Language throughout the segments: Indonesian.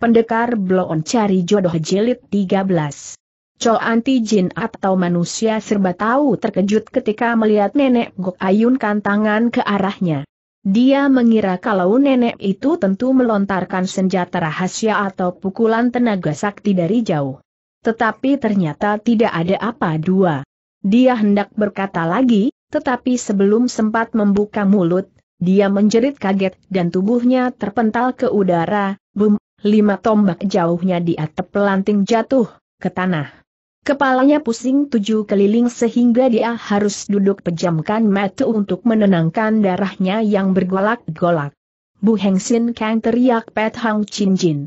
Pendekar Bloon Cari Jodoh Jelit 13 anti Jin atau manusia serba tahu terkejut ketika melihat nenek Gok Ayunkan tangan ke arahnya. Dia mengira kalau nenek itu tentu melontarkan senjata rahasia atau pukulan tenaga sakti dari jauh. Tetapi ternyata tidak ada apa dua. Dia hendak berkata lagi, tetapi sebelum sempat membuka mulut, dia menjerit kaget dan tubuhnya terpental ke udara, bum, lima tombak jauhnya di atap pelanting jatuh ke tanah. Kepalanya pusing tujuh keliling sehingga dia harus duduk pejamkan mata untuk menenangkan darahnya yang bergolak-golak. Bu Hengsin Kang teriak Pet Hang Chin Jin.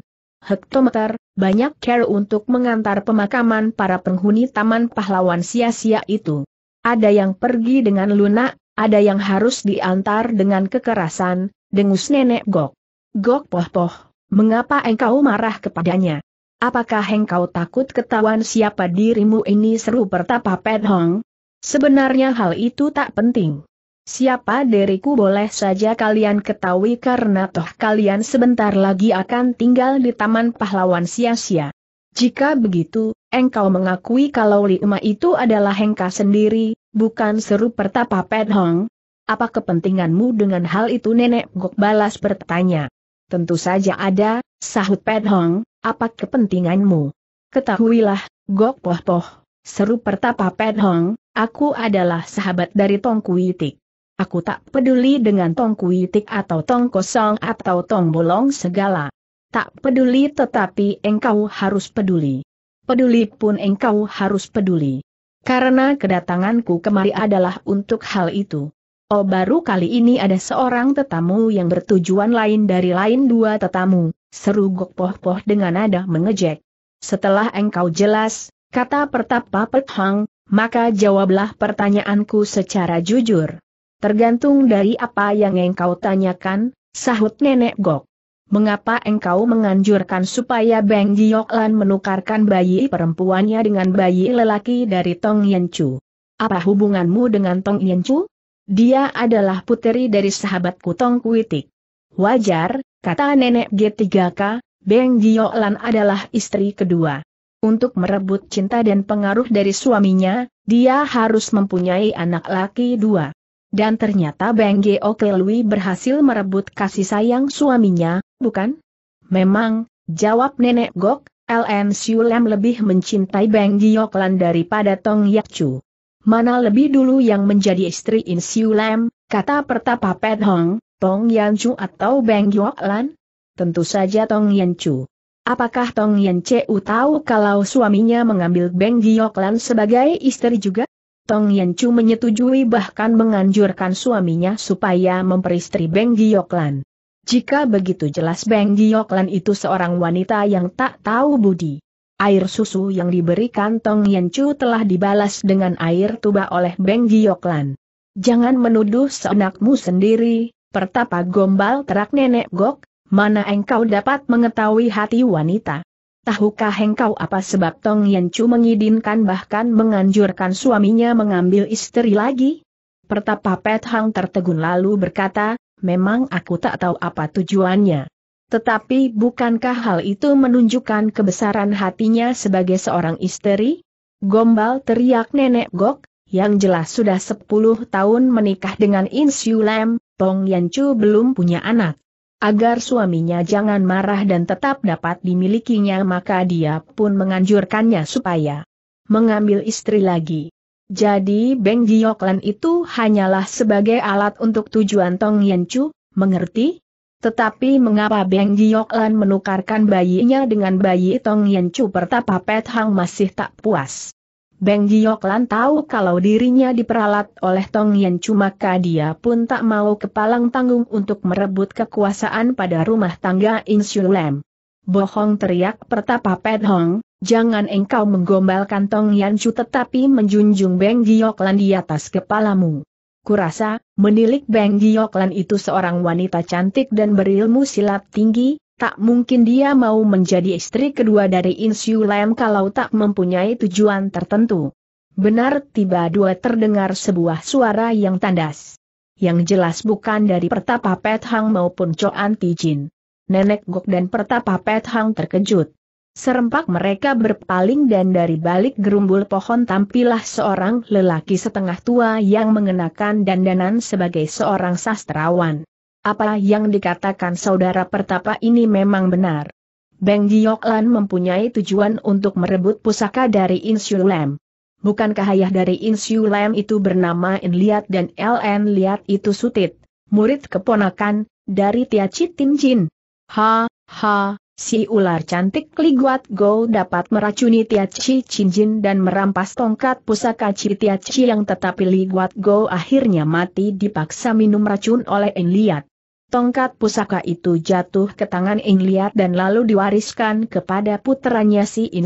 Hektometer, banyak care untuk mengantar pemakaman para penghuni Taman Pahlawan sia-sia itu. Ada yang pergi dengan lunak, ada yang harus diantar dengan kekerasan, dengus nenek Gok. Gok poh poh, Mengapa engkau marah kepadanya? Apakah engkau takut ketahuan siapa dirimu ini seru pertapa Pet Hong? Sebenarnya hal itu tak penting. Siapa diriku boleh saja kalian ketahui karena toh kalian sebentar lagi akan tinggal di Taman Pahlawan Sia-Sia. Jika begitu, engkau mengakui kalau Liuma itu adalah Hengka sendiri, bukan seru pertapa Pet Hong? Apa kepentinganmu dengan hal itu Nenek Gok balas bertanya. Tentu saja ada, sahut Pet Hong, apa kepentinganmu? Ketahuilah, Gok Poh Poh, seru pertapa Pet Hong, aku adalah sahabat dari Tong Kuitik. Aku tak peduli dengan Tong Kuitik atau Tong Kosong atau Tong Bolong segala. Tak peduli tetapi engkau harus peduli. Peduli pun engkau harus peduli. Karena kedatanganku kemari adalah untuk hal itu. Oh baru kali ini ada seorang tetamu yang bertujuan lain dari lain dua tetamu, seru Gok Poh Poh dengan nada mengejek. Setelah engkau jelas, kata Pertapa Pethang, maka jawablah pertanyaanku secara jujur. Tergantung dari apa yang engkau tanyakan, sahut Nenek Gok. Mengapa engkau menganjurkan supaya Beng Gioklan menukarkan bayi perempuannya dengan bayi lelaki dari Tong Yen Chu? Apa hubunganmu dengan Tong Yen Chu? Dia adalah puteri dari sahabatku Tong Kuitik. Wajar, kata nenek G3K, Beng Giolan adalah istri kedua. Untuk merebut cinta dan pengaruh dari suaminya, dia harus mempunyai anak laki dua. Dan ternyata Beng Geokelui berhasil merebut kasih sayang suaminya, bukan? Memang, jawab nenek Gok, LN Siulem lebih mencintai Beng Gioklan daripada Tong Yakchu. Mana lebih dulu yang menjadi istri In Lam, kata pertapa Pet Hong, Tong Yan Chu atau Beng Yok Lan? Tentu saja Tong Yan Chu. Apakah Tong Yan Chu tahu kalau suaminya mengambil Beng Yok Lan sebagai istri juga? Tong Yan Chu menyetujui bahkan menganjurkan suaminya supaya memperistri Beng Yok Lan. Jika begitu jelas Beng Lan itu seorang wanita yang tak tahu budi air susu yang diberikan Tong Yan Chu telah dibalas dengan air tuba oleh Beng Gioklan. Jangan menuduh seenakmu sendiri, pertapa gombal terak nenek Gok, mana engkau dapat mengetahui hati wanita. Tahukah engkau apa sebab Tong Yan Chu mengidinkan bahkan menganjurkan suaminya mengambil istri lagi? Pertapa Pet Hang tertegun lalu berkata, memang aku tak tahu apa tujuannya. Tetapi bukankah hal itu menunjukkan kebesaran hatinya sebagai seorang istri? Gombal teriak nenek Gok, yang jelas sudah 10 tahun menikah dengan Siu Lam, Tong Yan Chu belum punya anak. Agar suaminya jangan marah dan tetap dapat dimilikinya maka dia pun menganjurkannya supaya mengambil istri lagi. Jadi Beng Gioklan itu hanyalah sebagai alat untuk tujuan Tong Chu, mengerti? Tetapi mengapa Beng Jioklan menukarkan bayinya dengan bayi Tong Yen Chu Pertapa Pet Hang masih tak puas. Beng Jioklan tahu kalau dirinya diperalat oleh Tong Yen Chu maka dia pun tak mau kepalang tanggung untuk merebut kekuasaan pada rumah tangga Insulem. Bohong teriak Pertapa Pet Hong, jangan engkau menggombalkan Tong Yan Chu tetapi menjunjung Beng Jioklan di atas kepalamu. Kurasa, menilik Beng Gioklan itu seorang wanita cantik dan berilmu silat tinggi, tak mungkin dia mau menjadi istri kedua dari Insiu Lam kalau tak mempunyai tujuan tertentu. Benar tiba dua terdengar sebuah suara yang tandas. Yang jelas bukan dari Pertapa Pet Hang maupun Choan Tijin. Nenek Gok dan Pertapa Pet Hang terkejut. Serempak mereka berpaling dan dari balik gerumbul pohon tampillah seorang lelaki setengah tua yang mengenakan dandanan sebagai seorang sastrawan. Apa yang dikatakan saudara pertapa ini memang benar. Beng Jioklan mempunyai tujuan untuk merebut pusaka dari Insulem. Bukankah ayah dari Insulem itu bernama Inliat dan LN Liat itu Sutit, murid keponakan, dari Tia Citin Jin? Ha, ha, Si ular cantik Liguat Go dapat meracuni Tiachi Chinjin dan merampas tongkat pusaka Tiachi yang tetapi Liguat Go akhirnya mati dipaksa minum racun oleh Eng Liat. Tongkat pusaka itu jatuh ke tangan Eng Liat dan lalu diwariskan kepada putranya si In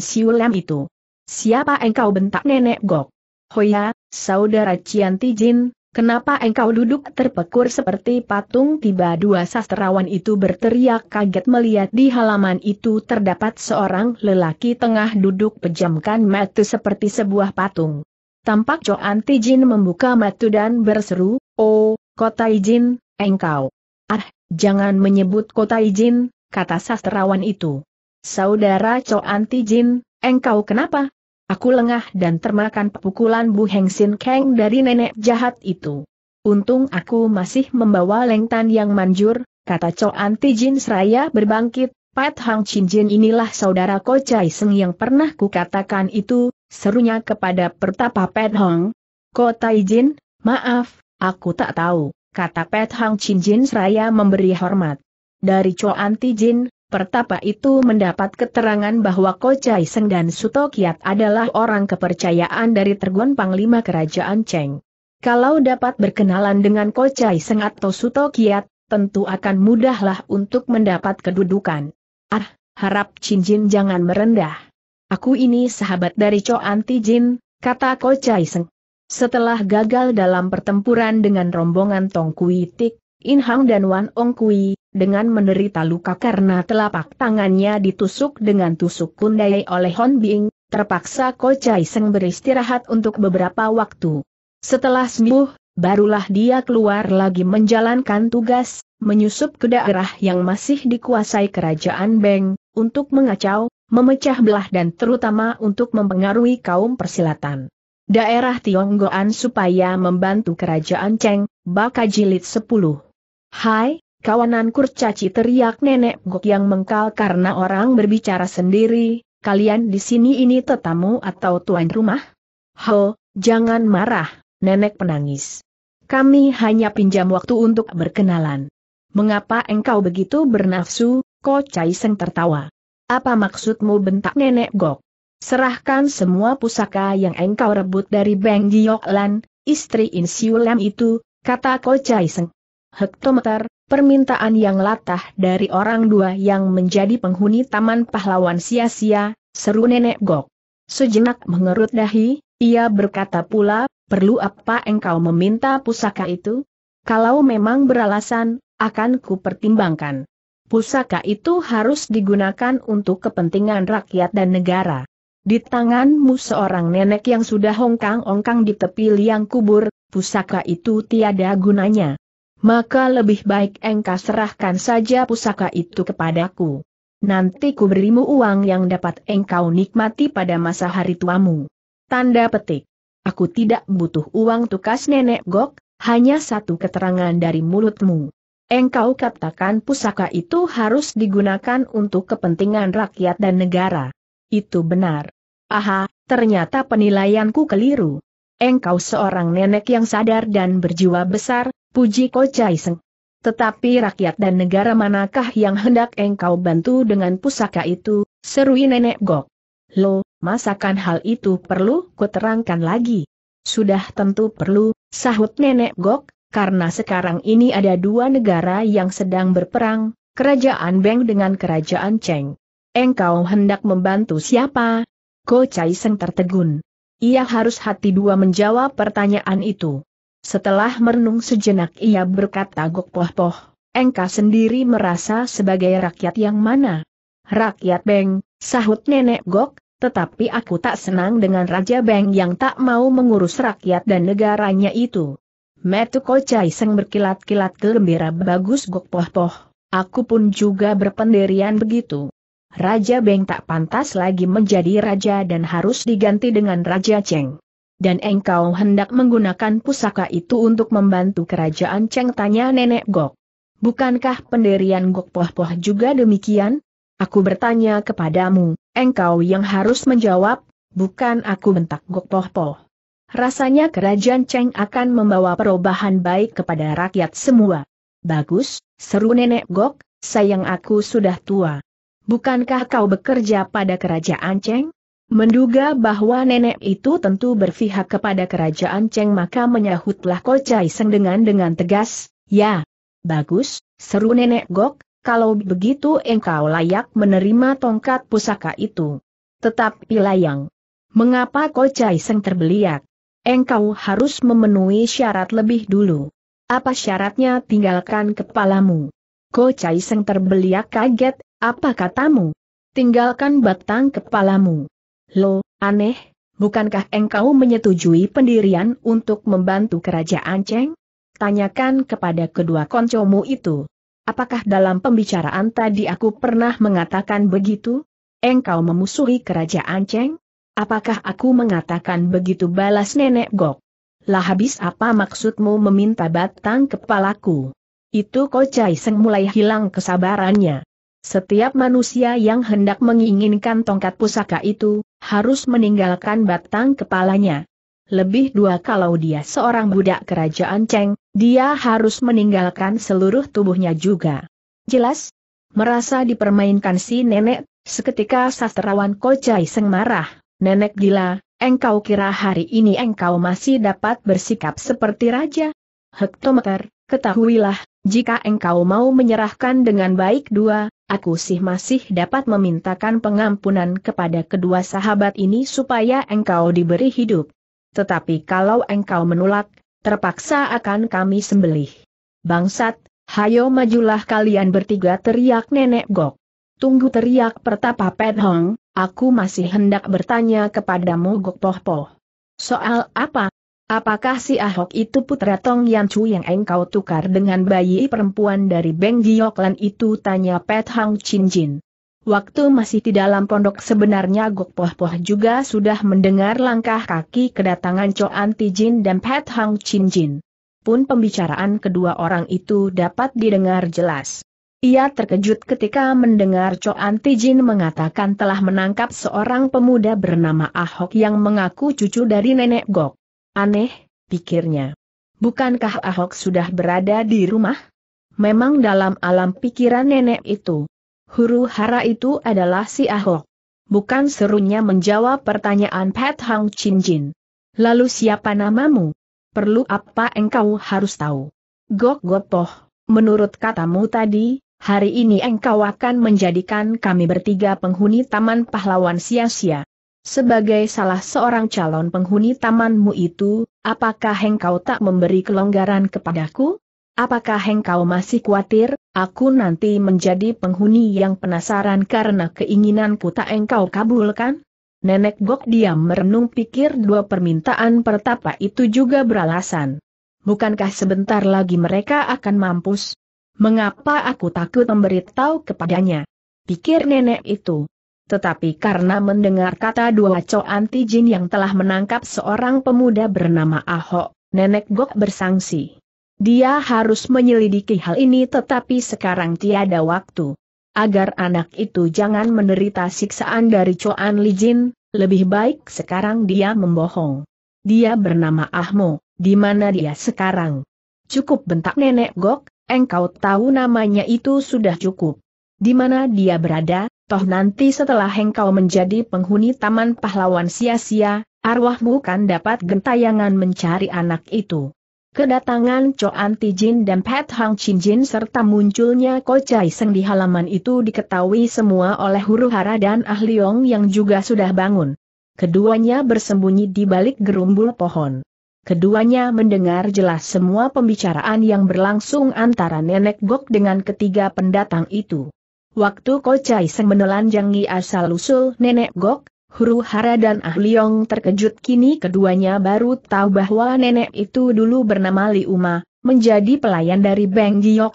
itu. Siapa engkau bentak nenek Gok? Hoya, saudara Chianti Jin, Kenapa engkau duduk terpekur seperti patung tiba dua sastrawan itu berteriak kaget melihat di halaman itu terdapat seorang lelaki tengah duduk pejamkan mata seperti sebuah patung. Tampak Anti Jin membuka mata dan berseru, Oh, kota Ijin, engkau. Ah, jangan menyebut kota Ijin, kata sastrawan itu. Saudara Anti Jin, engkau kenapa? Aku lengah dan termakan pukulan Bu Heng Sin Kang dari nenek jahat itu. Untung aku masih membawa lengtan yang manjur, kata Anti Tijin seraya berbangkit, Pat Hang Chin Jin inilah saudara Ko Chai Seng yang pernah kukatakan itu, serunya kepada pertapa Pat Hang. Ko Tai Jin, maaf, aku tak tahu, kata Pat Hang Chin Jin seraya memberi hormat. Dari Anti Tijin, Pertapa itu mendapat keterangan bahwa Kocai Seng dan Suto Kiat adalah orang kepercayaan dari tergon Panglima Kerajaan Cheng. Kalau dapat berkenalan dengan Kocai Seng atau Suto Kiat, tentu akan mudahlah untuk mendapat kedudukan. Ah, harap Chin Jin jangan merendah. Aku ini sahabat dari Anti Jin, kata Kocai Seng. Setelah gagal dalam pertempuran dengan rombongan Tong Kui Tik, In Hang dan Wan Ong Kui, dengan menderita luka karena telapak tangannya ditusuk dengan tusuk kundai oleh Hon Bing, terpaksa Ko Chai Seng beristirahat untuk beberapa waktu. Setelah sembuh, barulah dia keluar lagi menjalankan tugas, menyusup ke daerah yang masih dikuasai kerajaan Beng, untuk mengacau, memecah belah dan terutama untuk mempengaruhi kaum persilatan daerah Tionggoan supaya membantu kerajaan Cheng, Baka Jilid 10. Hai, Kawanan kurcaci teriak nenek Gok yang mengkal karena orang berbicara sendiri, kalian di sini ini tetamu atau tuan rumah? Ho, jangan marah, nenek penangis. Kami hanya pinjam waktu untuk berkenalan. Mengapa engkau begitu bernafsu, Ko Chai seng tertawa. Apa maksudmu bentak nenek Gok? Serahkan semua pusaka yang engkau rebut dari Beng Gioklan, istri Insiulam itu, kata Ko Chai seng. Hektometer, permintaan yang latah dari orang dua yang menjadi penghuni Taman Pahlawan sia-sia, seru Nenek Gok. Sejenak mengerut dahi, ia berkata pula, perlu apa engkau meminta pusaka itu? Kalau memang beralasan, akan ku pertimbangkan. Pusaka itu harus digunakan untuk kepentingan rakyat dan negara. Di tanganmu seorang nenek yang sudah hongkang-ongkang di tepi liang kubur, pusaka itu tiada gunanya maka lebih baik engkau serahkan saja pusaka itu kepadaku. Nanti ku berimu uang yang dapat engkau nikmati pada masa hari tuamu. Tanda petik. Aku tidak butuh uang tukas nenek Gok, hanya satu keterangan dari mulutmu. Engkau katakan pusaka itu harus digunakan untuk kepentingan rakyat dan negara. Itu benar. Aha, ternyata penilaianku keliru. Engkau seorang nenek yang sadar dan berjiwa besar, Puji Ko Chai Seng. Tetapi rakyat dan negara manakah yang hendak engkau bantu dengan pusaka itu, serui nenek Gok. Lo, masakan hal itu perlu kuterangkan lagi. Sudah tentu perlu, sahut nenek Gok, karena sekarang ini ada dua negara yang sedang berperang, kerajaan Beng dengan kerajaan Cheng. Engkau hendak membantu siapa? Ko Chai Seng tertegun. Ia harus hati dua menjawab pertanyaan itu. Setelah merenung sejenak ia berkata Gok Poh Poh, Engka sendiri merasa sebagai rakyat yang mana? Rakyat Beng, sahut nenek Gok, tetapi aku tak senang dengan Raja Beng yang tak mau mengurus rakyat dan negaranya itu. Metu Kocai Seng berkilat-kilat gembira bagus Gok Poh Poh, aku pun juga berpendirian begitu. Raja Beng tak pantas lagi menjadi raja dan harus diganti dengan Raja Cheng dan engkau hendak menggunakan pusaka itu untuk membantu kerajaan Cheng tanya nenek Gok. Bukankah pendirian Gok Poh Poh juga demikian? Aku bertanya kepadamu, engkau yang harus menjawab, bukan aku bentak Gok Poh Poh. Rasanya kerajaan Cheng akan membawa perubahan baik kepada rakyat semua. Bagus, seru nenek Gok, sayang aku sudah tua. Bukankah kau bekerja pada kerajaan Cheng? Menduga bahwa nenek itu tentu berpihak kepada kerajaan Cheng maka menyahutlah Kocai Seng dengan dengan tegas, ya. Bagus, seru nenek Gok, kalau begitu engkau layak menerima tongkat pusaka itu. Tetapi layang. Mengapa Ko Chai Seng terbeliak? Engkau harus memenuhi syarat lebih dulu. Apa syaratnya tinggalkan kepalamu? Ko Chai Seng terbeliak kaget, apa katamu? Tinggalkan batang kepalamu. Lo, aneh, bukankah engkau menyetujui pendirian untuk membantu kerajaan Cheng? Tanyakan kepada kedua koncomu itu. Apakah dalam pembicaraan tadi aku pernah mengatakan begitu? Engkau memusuhi kerajaan Cheng? Apakah aku mengatakan begitu balas nenek Gok? Lah habis apa maksudmu meminta batang kepalaku? Itu Kocai Seng mulai hilang kesabarannya. Setiap manusia yang hendak menginginkan tongkat pusaka itu, harus meninggalkan batang kepalanya. Lebih dua kalau dia seorang budak kerajaan Cheng, dia harus meninggalkan seluruh tubuhnya juga. Jelas? Merasa dipermainkan si nenek, seketika sastrawan Kocai Seng marah, nenek gila, engkau kira hari ini engkau masih dapat bersikap seperti raja? Hektometer, Ketahuilah, jika engkau mau menyerahkan dengan baik dua, aku sih masih dapat memintakan pengampunan kepada kedua sahabat ini supaya engkau diberi hidup. Tetapi kalau engkau menolak, terpaksa akan kami sembelih. Bangsat, hayo majulah kalian bertiga teriak nenek gok. Tunggu teriak pertapa Pet Hong, aku masih hendak bertanya kepadamu Gok Poh Poh. Soal apa? Apakah si Ahok itu putra Tong Yan Chu yang engkau tukar dengan bayi perempuan dari Beng Gioklan itu tanya Pet Hang Chin Jin. Waktu masih di dalam pondok sebenarnya Gok Poh Poh juga sudah mendengar langkah kaki kedatangan Choan Tijin dan Pet Hang Chin Jin. Pun pembicaraan kedua orang itu dapat didengar jelas. Ia terkejut ketika mendengar Choan Tijin mengatakan telah menangkap seorang pemuda bernama Ahok yang mengaku cucu dari nenek Gok. Aneh, pikirnya. Bukankah Ahok sudah berada di rumah? Memang dalam alam pikiran nenek itu. Huru hara itu adalah si Ahok. Bukan serunya menjawab pertanyaan Pat Hang Chin Jin. Lalu siapa namamu? Perlu apa engkau harus tahu? Gok gopoh, menurut katamu tadi, hari ini engkau akan menjadikan kami bertiga penghuni Taman Pahlawan sia-sia. Sebagai salah seorang calon penghuni tamanmu itu, apakah engkau tak memberi kelonggaran kepadaku? Apakah engkau masih khawatir, aku nanti menjadi penghuni yang penasaran karena keinginanku tak engkau kabulkan? Nenek Gok diam merenung pikir dua permintaan pertapa itu juga beralasan. Bukankah sebentar lagi mereka akan mampus? Mengapa aku takut memberitahu kepadanya? Pikir nenek itu. Tetapi karena mendengar kata dua coan Jin yang telah menangkap seorang pemuda bernama Ahok, Nenek Gok bersangsi. Dia harus menyelidiki hal ini tetapi sekarang tiada waktu. Agar anak itu jangan menderita siksaan dari Coan Jin, lebih baik sekarang dia membohong. Dia bernama Ahmo, di mana dia sekarang? Cukup bentak Nenek Gok, engkau tahu namanya itu sudah cukup. Di mana dia berada, toh nanti setelah engkau menjadi penghuni taman pahlawan sia-sia, arwahmu kan dapat gentayangan mencari anak itu. Kedatangan Cho Antijin dan Pat Hang Chinjin serta munculnya Ko Chai Seng di halaman itu diketahui semua oleh huru hara dan Yong yang juga sudah bangun. Keduanya bersembunyi di balik gerumbul pohon. Keduanya mendengar jelas semua pembicaraan yang berlangsung antara Nenek Gok dengan ketiga pendatang itu. Waktu Ko Chai Seng menelanjangi asal-usul Nenek Gok, Huru Hara dan Ah Liong terkejut kini keduanya baru tahu bahwa nenek itu dulu bernama Li Uma, menjadi pelayan dari Beng Giok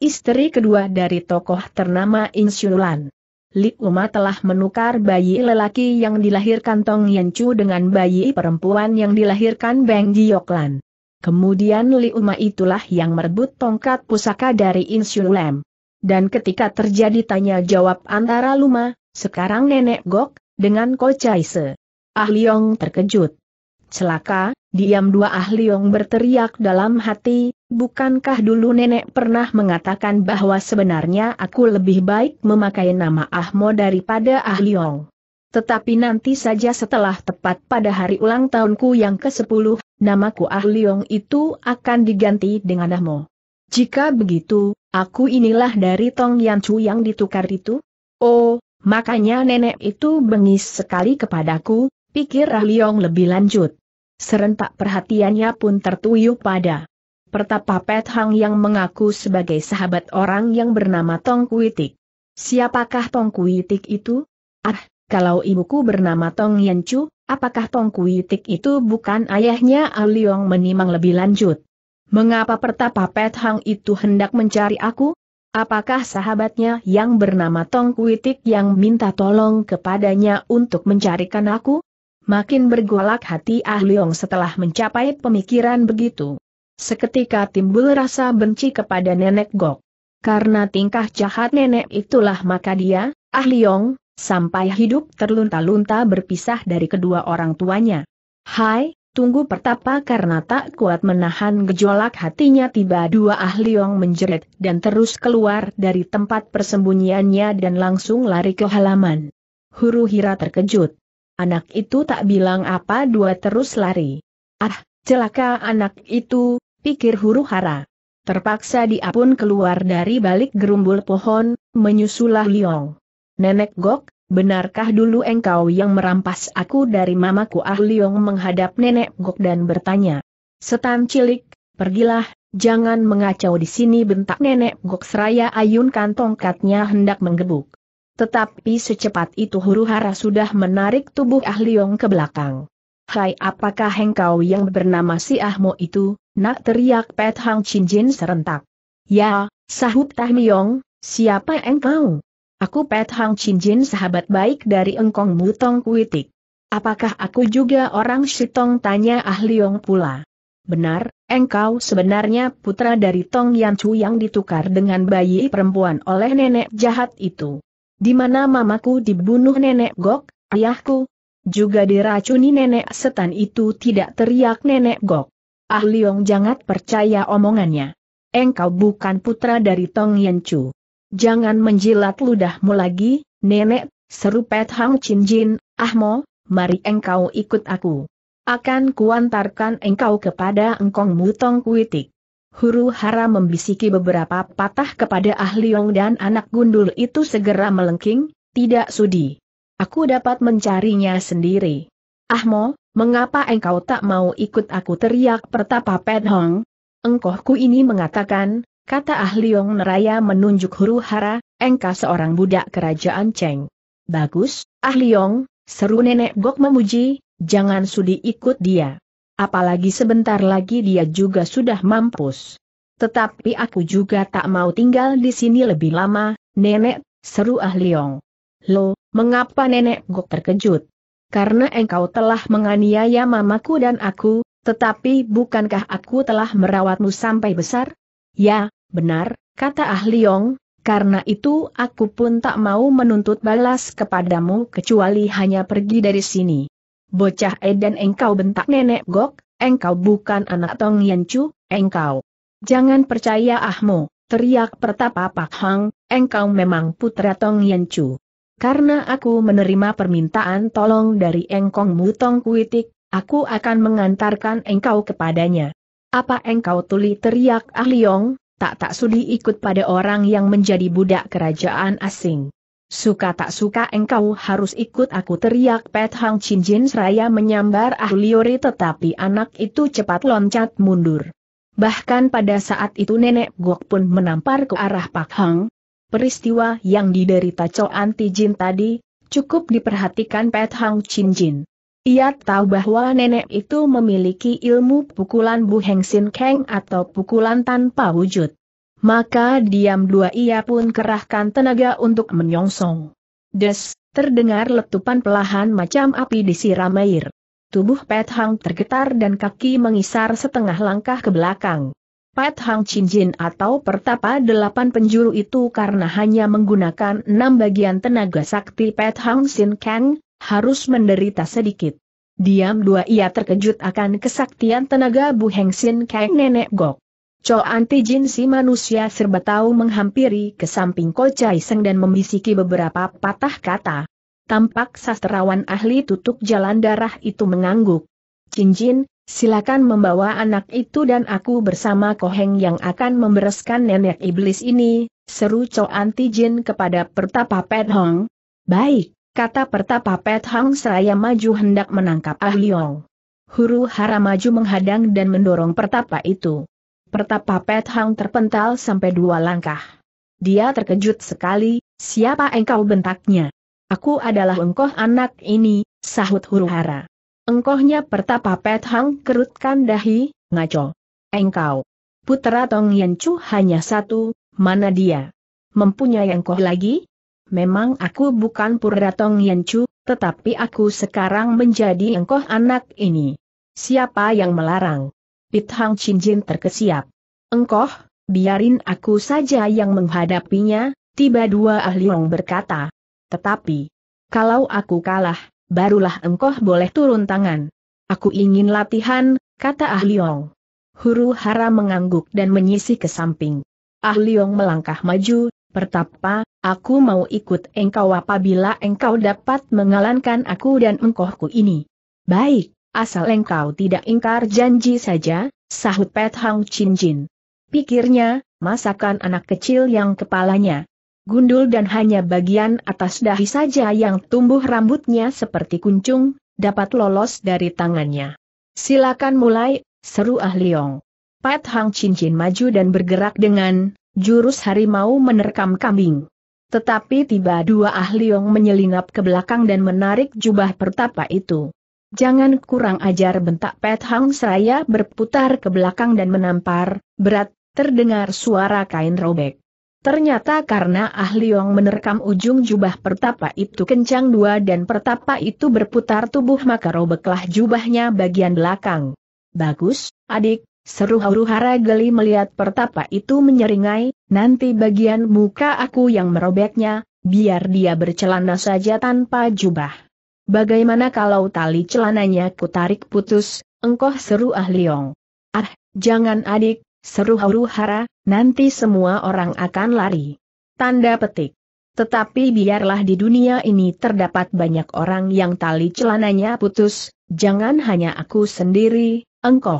istri kedua dari tokoh ternama Insulan. Li Uma telah menukar bayi lelaki yang dilahirkan Tong Yan Chu dengan bayi perempuan yang dilahirkan Beng Gioklan. Kemudian Li Uma itulah yang merebut tongkat pusaka dari Insulem. Dan ketika terjadi tanya jawab antara Luma, sekarang nenek Gok, dengan Ko Se. Ah Leong terkejut. Celaka, diam dua Ah Leong berteriak dalam hati, bukankah dulu nenek pernah mengatakan bahwa sebenarnya aku lebih baik memakai nama Ahmo daripada Ah Leong. Tetapi nanti saja setelah tepat pada hari ulang tahunku yang ke-10, namaku Ah Leong itu akan diganti dengan Ahmo. Jika begitu, aku inilah dari Tong Yan Chu yang ditukar itu? Oh, makanya nenek itu bengis sekali kepadaku, pikir ah Liong lebih lanjut. Serentak perhatiannya pun tertuju pada Pertapa Pet Hang yang mengaku sebagai sahabat orang yang bernama Tong Kuitik. Siapakah Tong Kuitik itu? Ah, kalau ibuku bernama Tong Yan Chu, apakah Tong Kuitik itu bukan ayahnya Aliong ah menimang lebih lanjut? Mengapa pertapa Pet Hang itu hendak mencari aku? Apakah sahabatnya yang bernama Tong Kuitik yang minta tolong kepadanya untuk mencarikan aku? Makin bergolak hati Ah Leong setelah mencapai pemikiran begitu. Seketika timbul rasa benci kepada Nenek Gok. Karena tingkah jahat nenek itulah maka dia, Ah Leong, sampai hidup terlunta-lunta berpisah dari kedua orang tuanya. Hai, tunggu pertapa karena tak kuat menahan gejolak hatinya tiba dua ahli yang menjerit dan terus keluar dari tempat persembunyiannya dan langsung lari ke halaman. Huru Hira terkejut. Anak itu tak bilang apa dua terus lari. Ah, celaka anak itu, pikir Huru Hara. Terpaksa dia pun keluar dari balik gerumbul pohon, menyusulah Liong. Nenek Gok, Benarkah dulu engkau yang merampas aku dari mamaku Ah Liong menghadap nenek Gok dan bertanya. Setan cilik, pergilah, jangan mengacau di sini bentak nenek Gok seraya ayunkan tongkatnya hendak menggebuk. Tetapi secepat itu huru hara sudah menarik tubuh Ah Liong ke belakang. Hai apakah engkau yang bernama si Ahmo itu, nak teriak Pet Hang Chin Jin serentak. Ya, sahut Tah Liong, siapa engkau? Aku Pet Hang Chin Jin sahabat baik dari Engkong Mutong Kuitik. Apakah aku juga orang Shitong tanya ahli Yong pula. Benar, engkau sebenarnya putra dari Tong Yan Chu yang ditukar dengan bayi perempuan oleh nenek jahat itu. Di mana mamaku dibunuh nenek Gok, ayahku juga diracuni nenek setan itu tidak teriak nenek Gok. Ah Liong jangan percaya omongannya. Engkau bukan putra dari Tong Yan Chu. Jangan menjilat ludahmu lagi, nenek, seru Pet Hang Chin Jin, Ahmo, mari engkau ikut aku. Akan kuantarkan engkau kepada engkong mutong kuitik. Huru hara membisiki beberapa patah kepada Yong ah dan anak gundul itu segera melengking, tidak sudi. Aku dapat mencarinya sendiri. Ah Ahmo, mengapa engkau tak mau ikut aku teriak pertapa Pet Hong? Engkohku ini mengatakan, Kata Ah Liong Neraya menunjuk huru hara, Engka seorang budak kerajaan Cheng. Bagus, Ah Liong, seru nenek Gok memuji, jangan sudi ikut dia. Apalagi sebentar lagi dia juga sudah mampus. Tetapi aku juga tak mau tinggal di sini lebih lama, nenek, seru Ah Liong. Lo, mengapa nenek Gok terkejut? Karena engkau telah menganiaya mamaku dan aku, tetapi bukankah aku telah merawatmu sampai besar? Ya, Benar, kata Ah Liong, karena itu aku pun tak mau menuntut balas kepadamu kecuali hanya pergi dari sini. Bocah Edan engkau bentak nenek Gok, engkau bukan anak Tong Chu, engkau. Jangan percaya ahmu, teriak pertapa Pak Hang, engkau memang putra Tong Chu. Karena aku menerima permintaan tolong dari engkong mutong kuitik, aku akan mengantarkan engkau kepadanya. Apa engkau tuli teriak Ah Liong, tak tak sudi ikut pada orang yang menjadi budak kerajaan asing. Suka tak suka engkau harus ikut aku teriak Pet Hang Chin Jin seraya menyambar Liori tetapi anak itu cepat loncat mundur. Bahkan pada saat itu nenek Gok pun menampar ke arah Pak Hang. Peristiwa yang diderita Cho Anti Jin tadi, cukup diperhatikan Pet Hang Chin Jin. Ia tahu bahwa nenek itu memiliki ilmu pukulan Bu Heng Sin keng atau pukulan tanpa wujud. Maka diam dua ia pun kerahkan tenaga untuk menyongsong. Des, terdengar letupan pelahan macam api disiram air. Tubuh Pet Hang tergetar dan kaki mengisar setengah langkah ke belakang. Pet Hang chin Cincin atau pertapa delapan penjuru itu karena hanya menggunakan enam bagian tenaga sakti Pet Hang Sin Kang, harus menderita sedikit. Diam dua ia terkejut akan kesaktian tenaga Bu Heng Sin Kang Nenek Gok. Anti Jin si manusia serba tahu menghampiri ke samping Ko Chai Seng dan membisiki beberapa patah kata. Tampak sastrawan ahli tutup jalan darah itu mengangguk. Jin Jin, silakan membawa anak itu dan aku bersama Ko Heng yang akan membereskan nenek iblis ini, seru Anti Jin kepada Pertapa Pet Hong. Baik. Kata pertapa Pet Hang Seraya maju hendak menangkap Ah Liong. Huru hara maju menghadang dan mendorong pertapa itu. Pertapa Pet Hang terpental sampai dua langkah. Dia terkejut sekali, siapa engkau bentaknya? Aku adalah engkoh anak ini, sahut huru hara. Engkohnya pertapa Pet Hang kerutkan dahi, ngaco. Engkau. Putra Tong Yan Chu hanya satu, mana dia? Mempunyai engkoh lagi? memang aku bukan Purratong Yancu, tetapi aku sekarang menjadi engkoh anak ini. Siapa yang melarang? Pit Pithang Chinjin terkesiap. Engkoh, biarin aku saja yang menghadapinya, tiba dua ahli Hong berkata. Tetapi, kalau aku kalah, barulah engkoh boleh turun tangan. Aku ingin latihan, kata ahli Hong. Huru hara mengangguk dan menyisih ke samping. Ahli Long melangkah maju, Pertapa, Aku mau ikut engkau apabila engkau dapat mengalankan aku dan engkauku ini. Baik, asal engkau tidak ingkar janji saja, sahut Pet Hang Chin Jin. Pikirnya, masakan anak kecil yang kepalanya gundul dan hanya bagian atas dahi saja yang tumbuh rambutnya seperti kuncung, dapat lolos dari tangannya. Silakan mulai, seru Ah Leong. Pat Hang Chin Chin maju dan bergerak dengan jurus harimau menerkam kambing. Tetapi tiba dua ahli yang menyelinap ke belakang dan menarik jubah pertapa itu. Jangan kurang ajar bentak Pet Hang Seraya berputar ke belakang dan menampar, berat, terdengar suara kain robek. Ternyata karena ahli yang menerkam ujung jubah pertapa itu kencang dua dan pertapa itu berputar tubuh maka robeklah jubahnya bagian belakang. Bagus, adik, Seru huru-hara geli melihat pertapa itu menyeringai, nanti bagian muka aku yang merobeknya, biar dia bercelana saja tanpa jubah. Bagaimana kalau tali celananya ku tarik putus, engkau seru ah Ah, jangan adik, seru huru-hara, nanti semua orang akan lari. Tanda petik. Tetapi biarlah di dunia ini terdapat banyak orang yang tali celananya putus, jangan hanya aku sendiri, engkau.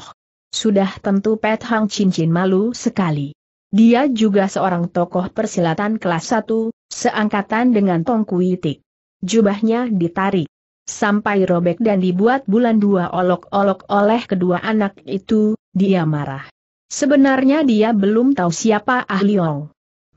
Sudah tentu Pet Hang Cincin malu sekali. Dia juga seorang tokoh persilatan kelas 1, seangkatan dengan Tong Kuitik. Jubahnya ditarik. Sampai robek dan dibuat bulan dua olok-olok oleh kedua anak itu, dia marah. Sebenarnya dia belum tahu siapa Ah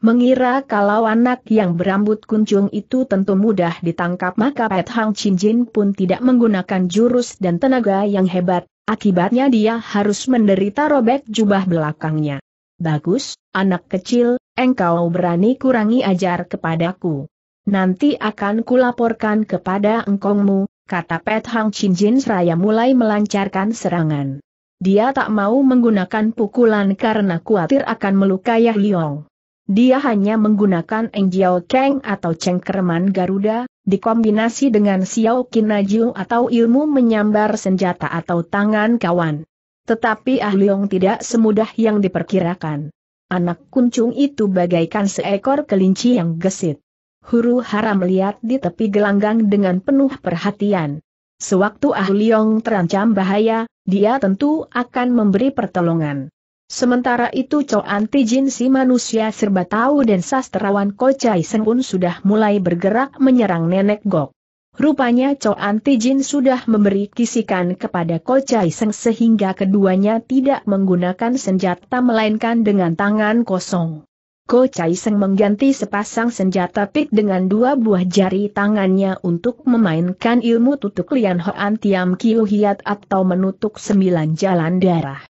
Mengira kalau anak yang berambut kuncung itu tentu mudah ditangkap maka Pet Hang Cincin pun tidak menggunakan jurus dan tenaga yang hebat, Akibatnya dia harus menderita robek jubah belakangnya. Bagus, anak kecil, engkau berani kurangi ajar kepadaku. Nanti akan kulaporkan kepada engkongmu, kata Pet Hang Chin Jin seraya mulai melancarkan serangan. Dia tak mau menggunakan pukulan karena khawatir akan melukai Liong. Dia hanya menggunakan Eng Jiao Kang atau cengkerman Garuda, dikombinasi dengan Xiao Kinaju atau ilmu menyambar senjata atau tangan kawan. Tetapi Ah Leong tidak semudah yang diperkirakan. Anak kuncung itu bagaikan seekor kelinci yang gesit. Huru hara melihat di tepi gelanggang dengan penuh perhatian. Sewaktu Ah Leong terancam bahaya, dia tentu akan memberi pertolongan. Sementara itu Anti Jin si manusia serba tahu dan sastrawan Chai Seng pun sudah mulai bergerak menyerang Nenek Gok. Rupanya Anti Jin sudah memberi kisikan kepada Chai Seng sehingga keduanya tidak menggunakan senjata melainkan dengan tangan kosong. Chai Seng mengganti sepasang senjata pik dengan dua buah jari tangannya untuk memainkan ilmu Tutup Lian Hoan Tiam Kiu Hiat atau menutup sembilan jalan darah.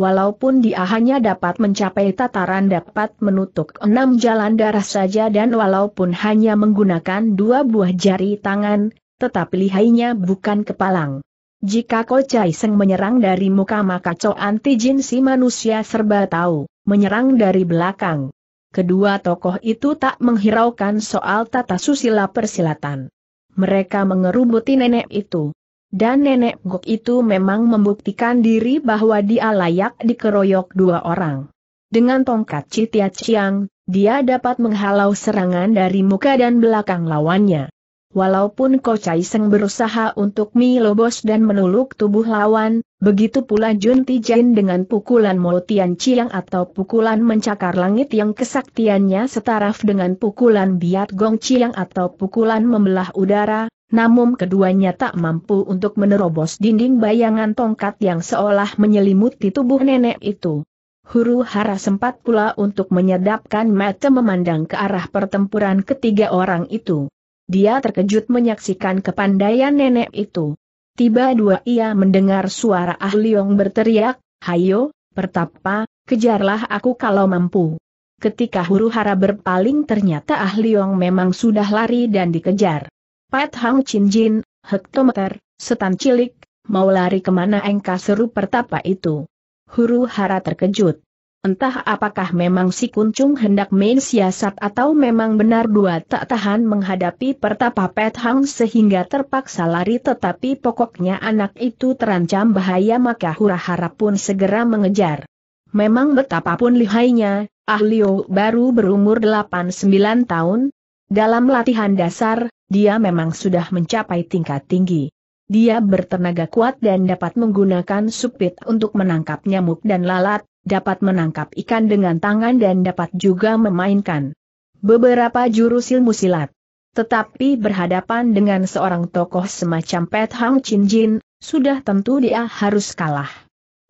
Walaupun dia hanya dapat mencapai tataran dapat menutup enam jalan darah saja dan walaupun hanya menggunakan dua buah jari tangan, tetapi lihainya bukan kepalang. Jika Chai Seng menyerang dari muka maka Cho Antijin si manusia serba tahu, menyerang dari belakang. Kedua tokoh itu tak menghiraukan soal tata susila persilatan. Mereka mengerubuti nenek itu, dan nenek Gok itu memang membuktikan diri bahwa dia layak dikeroyok dua orang. Dengan tongkat Citia Chiang, dia dapat menghalau serangan dari muka dan belakang lawannya. Walaupun Chai Seng berusaha untuk milobos dan menuluk tubuh lawan, begitu pula Jun Tijin dengan pukulan Molotian Ciang atau pukulan mencakar langit yang kesaktiannya setaraf dengan pukulan Biat Gong Ciang atau pukulan membelah udara, namun keduanya tak mampu untuk menerobos dinding bayangan tongkat yang seolah menyelimuti tubuh nenek itu. Huru hara sempat pula untuk menyedapkan mata memandang ke arah pertempuran ketiga orang itu. Dia terkejut menyaksikan kepandaian nenek itu. Tiba dua ia mendengar suara Ah Liong berteriak, Hayo, pertapa, kejarlah aku kalau mampu. Ketika huru hara berpaling ternyata Ah Liong memang sudah lari dan dikejar. Pat Hang Chin Jin, hektometer, setan cilik, mau lari kemana Engkau seru pertapa itu. Huru hara terkejut. Entah apakah memang si kuncung hendak main siasat atau memang benar dua tak tahan menghadapi pertapa Pat Hang sehingga terpaksa lari tetapi pokoknya anak itu terancam bahaya maka hura hara pun segera mengejar. Memang betapapun lihainya, Ahlio baru berumur 8-9 tahun, dalam latihan dasar, dia memang sudah mencapai tingkat tinggi. Dia bertenaga kuat dan dapat menggunakan supit untuk menangkap nyamuk dan lalat, dapat menangkap ikan dengan tangan dan dapat juga memainkan beberapa jurus ilmu silat. Tetapi berhadapan dengan seorang tokoh semacam Pet Hang Chin Jin, sudah tentu dia harus kalah.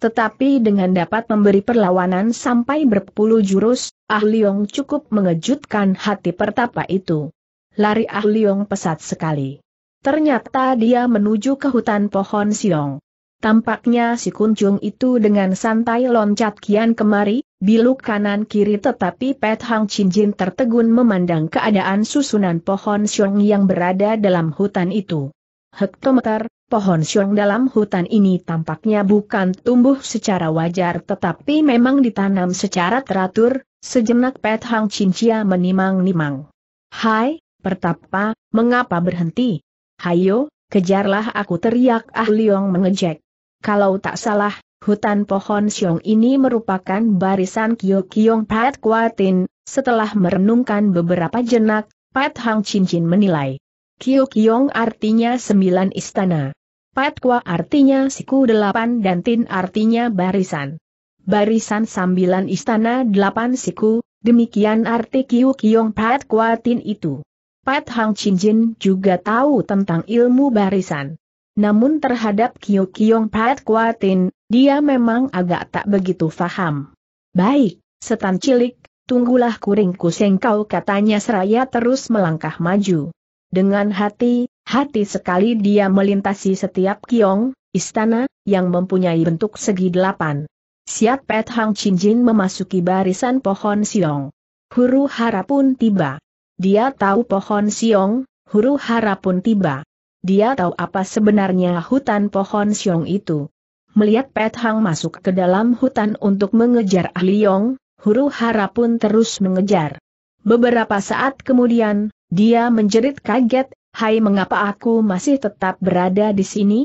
Tetapi dengan dapat memberi perlawanan sampai berpuluh jurus, Ah Leong cukup mengejutkan hati pertapa itu. Lari Ah Liong pesat sekali. Ternyata dia menuju ke hutan pohon siong. Tampaknya si kunjung itu dengan santai loncat kian kemari, biluk kanan kiri tetapi Pet Hang Jin tertegun memandang keadaan susunan pohon siong yang berada dalam hutan itu. Hektometer, pohon siong dalam hutan ini tampaknya bukan tumbuh secara wajar tetapi memang ditanam secara teratur, sejenak Pet Hang Chia menimang-nimang. Hai, Pertapa, mengapa berhenti? Hayo, kejarlah aku teriak Ah Liong mengejek. Kalau tak salah, hutan pohon siong ini merupakan barisan Kyo-Kyong Pat Kuatin, setelah merenungkan beberapa jenak, Pat Hang Cincin menilai. Kyo-Kyong artinya sembilan istana. Pat Kua artinya siku delapan dan Tin artinya barisan. Barisan sembilan istana delapan siku, Demikian arti Kyo Kyong Pat Tin itu. Pat Hang Chin Jin juga tahu tentang ilmu barisan. Namun terhadap Kyo Kyong Pat Kuatin, dia memang agak tak begitu faham. Baik, setan cilik, tunggulah kuring kuseng kau, katanya seraya terus melangkah maju. Dengan hati-hati sekali dia melintasi setiap kiong, istana, yang mempunyai bentuk segi delapan. Siap Pat Hang Chin Jin memasuki barisan pohon siong. Huru hara pun tiba. Dia tahu pohon siong, huru hara pun tiba. Dia tahu apa sebenarnya hutan pohon siong itu. Melihat Pet Hang masuk ke dalam hutan untuk mengejar Ah Liong, huru hara pun terus mengejar. Beberapa saat kemudian, dia menjerit kaget, Hai mengapa aku masih tetap berada di sini?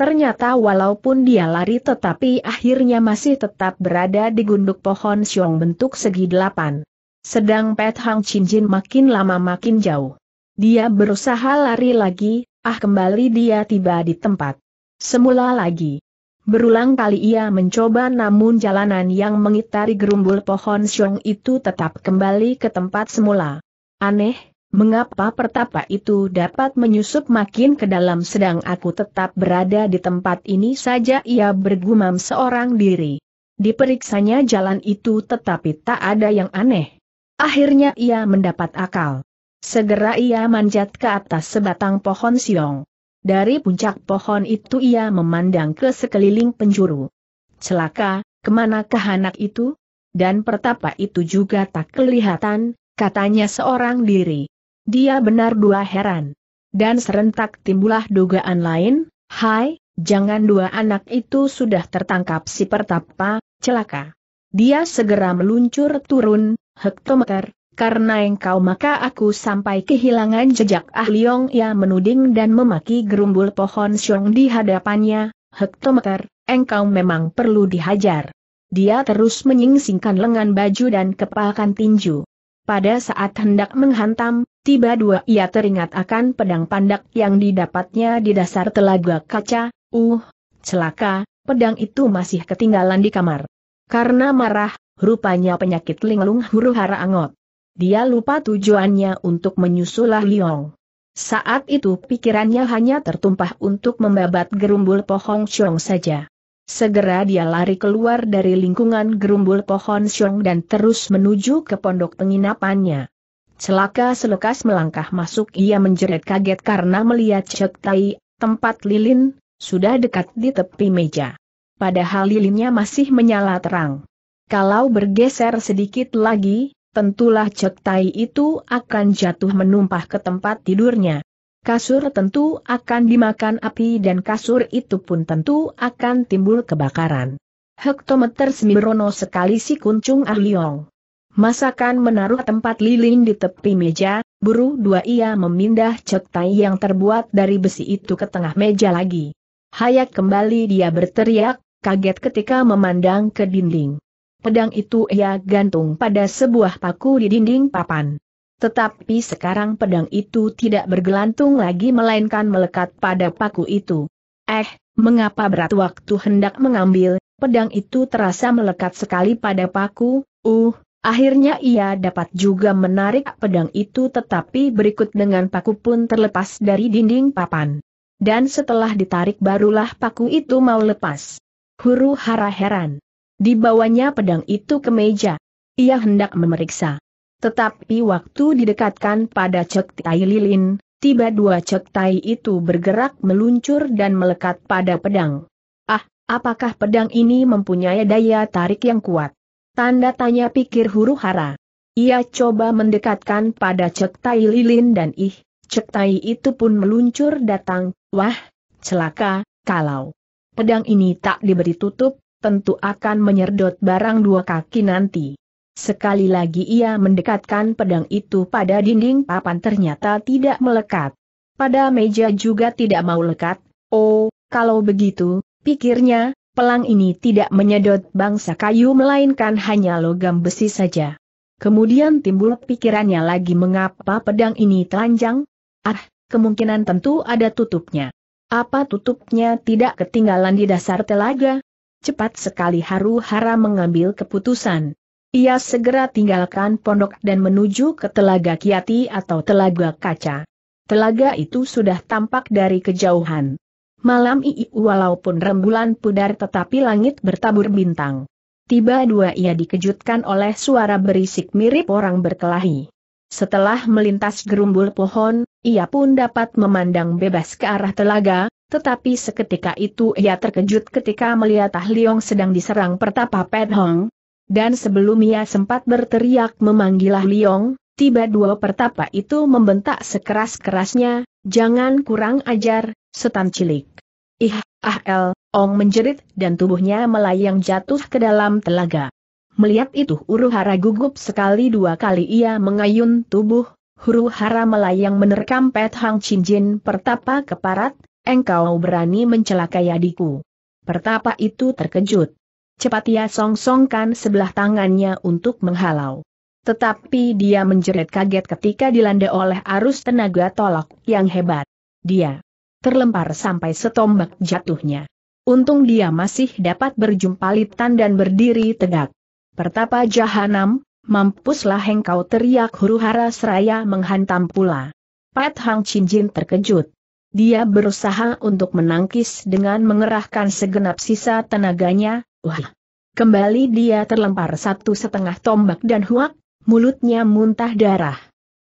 Ternyata walaupun dia lari tetapi akhirnya masih tetap berada di gunduk pohon siong bentuk segi delapan. Sedang Pet Hang Chin makin lama makin jauh. Dia berusaha lari lagi, ah kembali dia tiba di tempat. Semula lagi. Berulang kali ia mencoba namun jalanan yang mengitari gerumbul pohon siung itu tetap kembali ke tempat semula. Aneh, mengapa pertapa itu dapat menyusup makin ke dalam sedang aku tetap berada di tempat ini saja ia bergumam seorang diri. Diperiksanya jalan itu tetapi tak ada yang aneh. Akhirnya ia mendapat akal. Segera ia manjat ke atas sebatang pohon siong. Dari puncak pohon itu ia memandang ke sekeliling penjuru. Celaka, kemanakah anak itu? Dan pertapa itu juga tak kelihatan, katanya seorang diri. Dia benar dua heran. Dan serentak timbulah dugaan lain, hai, jangan dua anak itu sudah tertangkap si pertapa, celaka. Dia segera meluncur turun, hektometer, karena engkau maka aku sampai kehilangan jejak Ah Liong ia menuding dan memaki gerumbul pohon siong di hadapannya, hektometer, engkau memang perlu dihajar. Dia terus menyingsingkan lengan baju dan kepalkan tinju. Pada saat hendak menghantam, tiba dua ia teringat akan pedang pandak yang didapatnya di dasar telaga kaca, uh, celaka, pedang itu masih ketinggalan di kamar. Karena marah, Rupanya penyakit linglung huru hara angot. Dia lupa tujuannya untuk menyusulah Liong. Saat itu pikirannya hanya tertumpah untuk membabat gerumbul pohon siong saja. Segera dia lari keluar dari lingkungan gerumbul pohon siong dan terus menuju ke pondok penginapannya. Celaka selekas melangkah masuk ia menjerit kaget karena melihat Cek Tai, tempat lilin, sudah dekat di tepi meja. Padahal lilinnya masih menyala terang. Kalau bergeser sedikit lagi, tentulah Cek Tai itu akan jatuh menumpah ke tempat tidurnya. Kasur tentu akan dimakan api dan kasur itu pun tentu akan timbul kebakaran. Hektometer Semirono sekali si kuncung ahliong. Masakan menaruh tempat lilin di tepi meja, buru dua ia memindah cek tai yang terbuat dari besi itu ke tengah meja lagi. Hayak kembali dia berteriak, kaget ketika memandang ke dinding. Pedang itu ia gantung pada sebuah paku di dinding papan. Tetapi sekarang pedang itu tidak bergelantung lagi melainkan melekat pada paku itu. Eh, mengapa berat waktu hendak mengambil, pedang itu terasa melekat sekali pada paku, uh, akhirnya ia dapat juga menarik pedang itu tetapi berikut dengan paku pun terlepas dari dinding papan. Dan setelah ditarik barulah paku itu mau lepas. Huru hara heran. Dibawanya pedang itu ke meja. Ia hendak memeriksa. Tetapi waktu didekatkan pada cek tai lilin, tiba dua cek tai itu bergerak meluncur dan melekat pada pedang. Ah, apakah pedang ini mempunyai daya tarik yang kuat? Tanda tanya pikir huru hara. Ia coba mendekatkan pada cek tai lilin dan ih, cek tai itu pun meluncur datang, wah, celaka, kalau pedang ini tak diberi tutup, tentu akan menyerdot barang dua kaki nanti. Sekali lagi ia mendekatkan pedang itu pada dinding papan ternyata tidak melekat. Pada meja juga tidak mau lekat, oh, kalau begitu, pikirnya, pelang ini tidak menyedot bangsa kayu melainkan hanya logam besi saja. Kemudian timbul pikirannya lagi mengapa pedang ini telanjang? Ah, kemungkinan tentu ada tutupnya. Apa tutupnya tidak ketinggalan di dasar telaga? cepat sekali Haru Hara mengambil keputusan. Ia segera tinggalkan pondok dan menuju ke Telaga Kiati atau Telaga Kaca. Telaga itu sudah tampak dari kejauhan. Malam II, walaupun rembulan pudar tetapi langit bertabur bintang. Tiba dua ia dikejutkan oleh suara berisik mirip orang berkelahi. Setelah melintas gerumbul pohon, ia pun dapat memandang bebas ke arah telaga, tetapi seketika itu ia terkejut ketika melihat Ah Leong sedang diserang pertapa Pet Hong. Dan sebelum ia sempat berteriak memanggil Ah Leong, tiba dua pertapa itu membentak sekeras-kerasnya, jangan kurang ajar, setan cilik. Ih, Ah El, Ong menjerit dan tubuhnya melayang jatuh ke dalam telaga. Melihat itu Uruhara gugup sekali dua kali ia mengayun tubuh, Huru Hara melayang menerkam Pet Hang Chin Jin pertapa keparat, Engkau berani mencelakai adikku. Pertapa itu terkejut. Cepat ia songsongkan sebelah tangannya untuk menghalau. Tetapi dia menjerit kaget ketika dilanda oleh arus tenaga tolak yang hebat. Dia terlempar sampai setombak jatuhnya. Untung dia masih dapat berjumpa berjumpalitan dan berdiri tegak. Pertapa jahanam, mampuslah engkau teriak huru hara seraya menghantam pula. Pat Hang Chin Jin terkejut. Dia berusaha untuk menangkis dengan mengerahkan segenap sisa tenaganya, wah. Kembali dia terlempar satu setengah tombak dan huak, mulutnya muntah darah.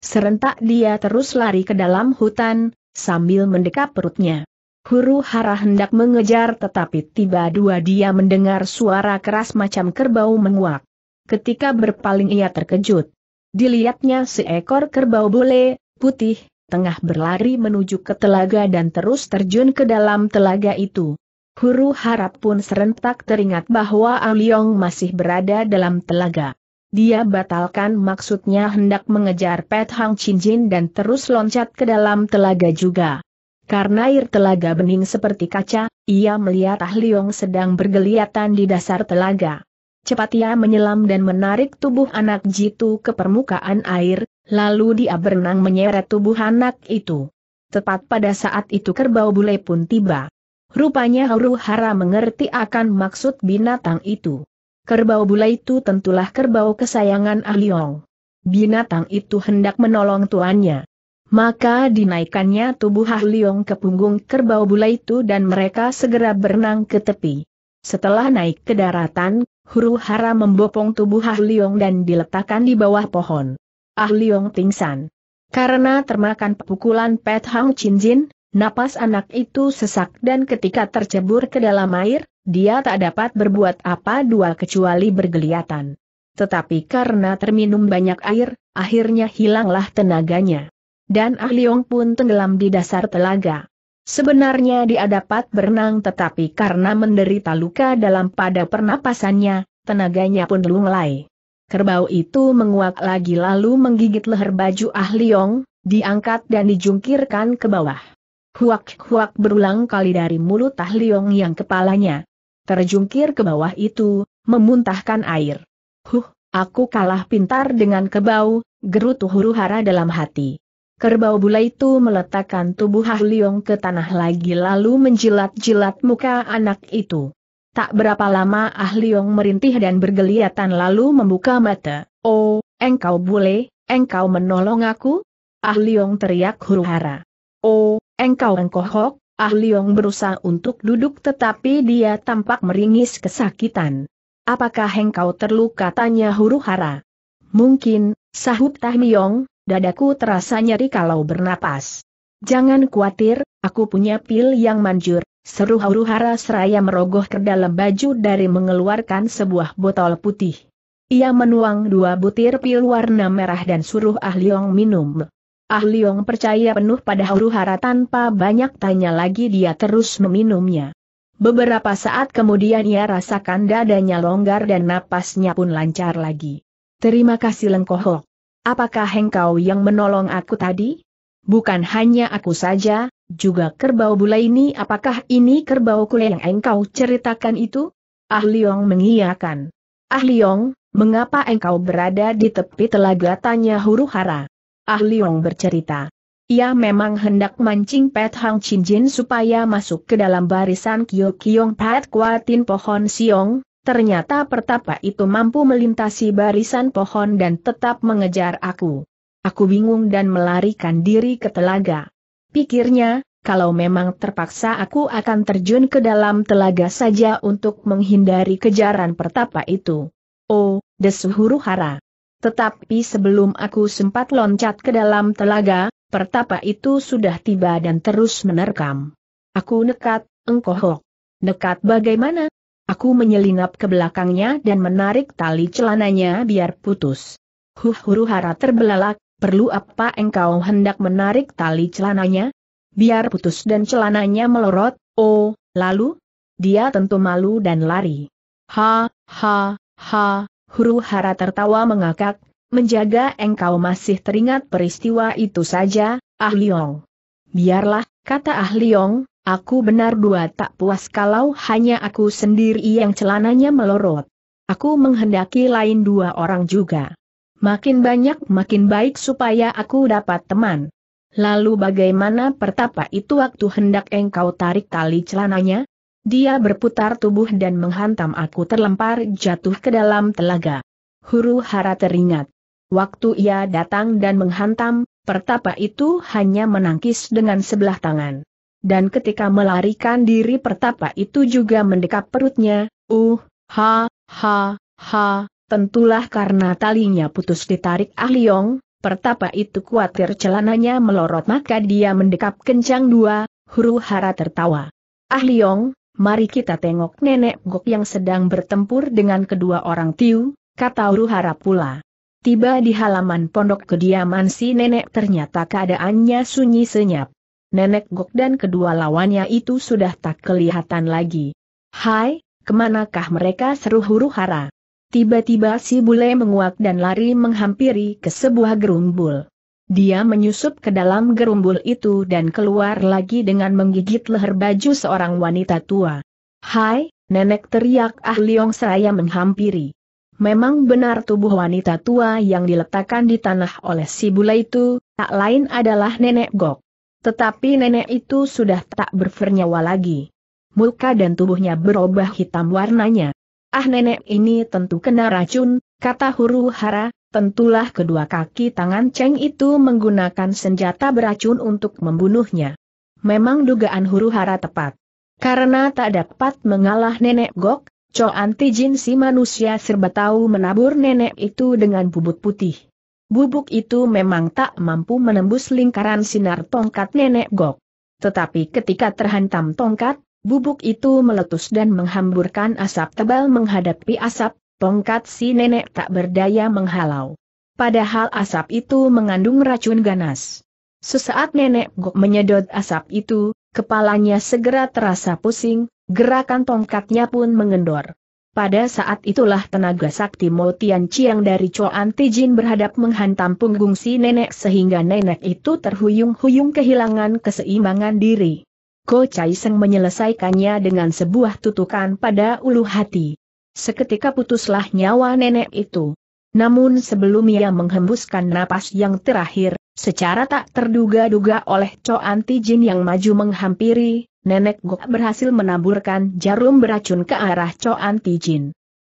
Serentak dia terus lari ke dalam hutan, sambil mendekap perutnya. Huru hara hendak mengejar tetapi tiba dua dia mendengar suara keras macam kerbau menguak. Ketika berpaling ia terkejut. Dilihatnya seekor kerbau bule, putih, tengah berlari menuju ke telaga dan terus terjun ke dalam telaga itu. Huru harap pun serentak teringat bahwa Aliong masih berada dalam telaga. Dia batalkan maksudnya hendak mengejar Pet Hang Chin Jin dan terus loncat ke dalam telaga juga. Karena air telaga bening seperti kaca, ia melihat Ah Liong sedang bergeliatan di dasar telaga. Cepat ia menyelam dan menarik tubuh anak jitu ke permukaan air, Lalu dia berenang menyeret tubuh anak itu. Tepat pada saat itu kerbau bule pun tiba. Rupanya huru Hara mengerti akan maksud binatang itu. Kerbau bule itu tentulah kerbau kesayangan Aliong. Binatang itu hendak menolong tuannya. Maka dinaikannya tubuh Ahliong ke punggung kerbau bule itu dan mereka segera berenang ke tepi. Setelah naik ke daratan, huru hara membopong tubuh Ahliong dan diletakkan di bawah pohon. Ah Liong pingsan. Karena termakan pukulan Pet Hang Chin Jin, napas anak itu sesak dan ketika tercebur ke dalam air, dia tak dapat berbuat apa dua kecuali bergeliatan. Tetapi karena terminum banyak air, akhirnya hilanglah tenaganya. Dan Ah Liong pun tenggelam di dasar telaga. Sebenarnya dia dapat berenang tetapi karena menderita luka dalam pada pernapasannya, tenaganya pun lunglai. Kerbau itu menguak lagi lalu menggigit leher baju Ah Liong, diangkat dan dijungkirkan ke bawah. Huak-huak berulang kali dari mulut Ah Liong yang kepalanya terjungkir ke bawah itu, memuntahkan air. Huh, aku kalah pintar dengan kerbau, gerutu huru hara dalam hati. Kerbau bula itu meletakkan tubuh Ah Liong ke tanah lagi lalu menjilat-jilat muka anak itu. Tak berapa lama Ah Liong merintih dan bergeliatan lalu membuka mata. Oh, engkau bule, engkau menolong aku? Ah Liong teriak huru-hara. Oh, engkau engkohok, Ah Liong berusaha untuk duduk tetapi dia tampak meringis kesakitan. Apakah engkau terluka tanya huru-hara? Mungkin, sahut Tahmiyong, dadaku terasa nyeri kalau bernapas. Jangan khawatir, aku punya pil yang manjur, Seru huru seraya merogoh ke dalam baju dari mengeluarkan sebuah botol putih. Ia menuang dua butir pil warna merah dan suruh Ah minum. Ah percaya penuh pada huru tanpa banyak tanya lagi dia terus meminumnya. Beberapa saat kemudian ia rasakan dadanya longgar dan napasnya pun lancar lagi. Terima kasih Lengkohok. Apakah engkau yang menolong aku tadi? Bukan hanya aku saja, juga kerbau bula ini apakah ini kerbau kule yang engkau ceritakan itu? Ah Liong mengiyakan. Ah Liong, mengapa engkau berada di tepi telaga tanya huru hara? Ah Liong bercerita. Ia memang hendak mancing Pet Hang Chin Jin supaya masuk ke dalam barisan Kyo Kyong Pet Kuatin Pohon Siong, Ternyata pertapa itu mampu melintasi barisan pohon dan tetap mengejar aku. Aku bingung dan melarikan diri ke telaga. Pikirnya, kalau memang terpaksa aku akan terjun ke dalam telaga saja untuk menghindari kejaran pertapa itu. Oh, desu huru hara. Tetapi sebelum aku sempat loncat ke dalam telaga, pertapa itu sudah tiba dan terus menerkam. Aku nekat, engkohok. Nekat bagaimana? Aku menyelinap ke belakangnya dan menarik tali celananya biar putus. Huh huru hara terbelalak, Perlu apa engkau hendak menarik tali celananya? Biar putus dan celananya melorot, oh, lalu? Dia tentu malu dan lari. Ha, ha, ha, huru hara tertawa mengakak, menjaga engkau masih teringat peristiwa itu saja, Ah Liong. Biarlah, kata Ah Liong, aku benar dua tak puas kalau hanya aku sendiri yang celananya melorot. Aku menghendaki lain dua orang juga. Makin banyak makin baik supaya aku dapat teman. Lalu bagaimana pertapa itu waktu hendak engkau tarik tali celananya? Dia berputar tubuh dan menghantam aku terlempar jatuh ke dalam telaga. Huru hara teringat. Waktu ia datang dan menghantam, pertapa itu hanya menangkis dengan sebelah tangan. Dan ketika melarikan diri pertapa itu juga mendekap perutnya, uh, ha, ha, ha, Tentulah karena talinya putus ditarik Ah Liong, pertapa itu khawatir celananya melorot maka dia mendekap kencang dua, huru hara tertawa. Ah Liong, mari kita tengok nenek Gok yang sedang bertempur dengan kedua orang Tiu, kata huru hara pula. Tiba di halaman pondok kediaman si nenek ternyata keadaannya sunyi senyap. Nenek Gok dan kedua lawannya itu sudah tak kelihatan lagi. Hai, kemanakah mereka seru huru hara? Tiba-tiba si bule menguak dan lari menghampiri ke sebuah gerumbul. Dia menyusup ke dalam gerumbul itu dan keluar lagi dengan menggigit leher baju seorang wanita tua. Hai, nenek teriak Ah liong seraya menghampiri. Memang benar tubuh wanita tua yang diletakkan di tanah oleh si bule itu, tak lain adalah nenek Gok. Tetapi nenek itu sudah tak bernyawa lagi. Muka dan tubuhnya berubah hitam warnanya. Ah nenek ini tentu kena racun, kata huru hara, tentulah kedua kaki tangan Cheng itu menggunakan senjata beracun untuk membunuhnya. Memang dugaan huru hara tepat. Karena tak dapat mengalah nenek Gok, Anti Jin si manusia serba tahu menabur nenek itu dengan bubuk putih. Bubuk itu memang tak mampu menembus lingkaran sinar tongkat nenek Gok. Tetapi ketika terhantam tongkat, Bubuk itu meletus dan menghamburkan asap tebal menghadapi asap, tongkat si nenek tak berdaya menghalau. Padahal asap itu mengandung racun ganas. Sesaat nenek Gok menyedot asap itu, kepalanya segera terasa pusing, gerakan tongkatnya pun mengendor. Pada saat itulah tenaga sakti Mo Tian Chiang dari Choan Tijin berhadap menghantam punggung si nenek sehingga nenek itu terhuyung-huyung kehilangan keseimbangan diri. Ko Chai Seng menyelesaikannya dengan sebuah tutukan pada ulu hati. Seketika putuslah nyawa nenek itu. Namun sebelum ia menghembuskan napas yang terakhir, secara tak terduga-duga oleh Anti Jin yang maju menghampiri, nenek Gok berhasil menaburkan jarum beracun ke arah Anti Jin.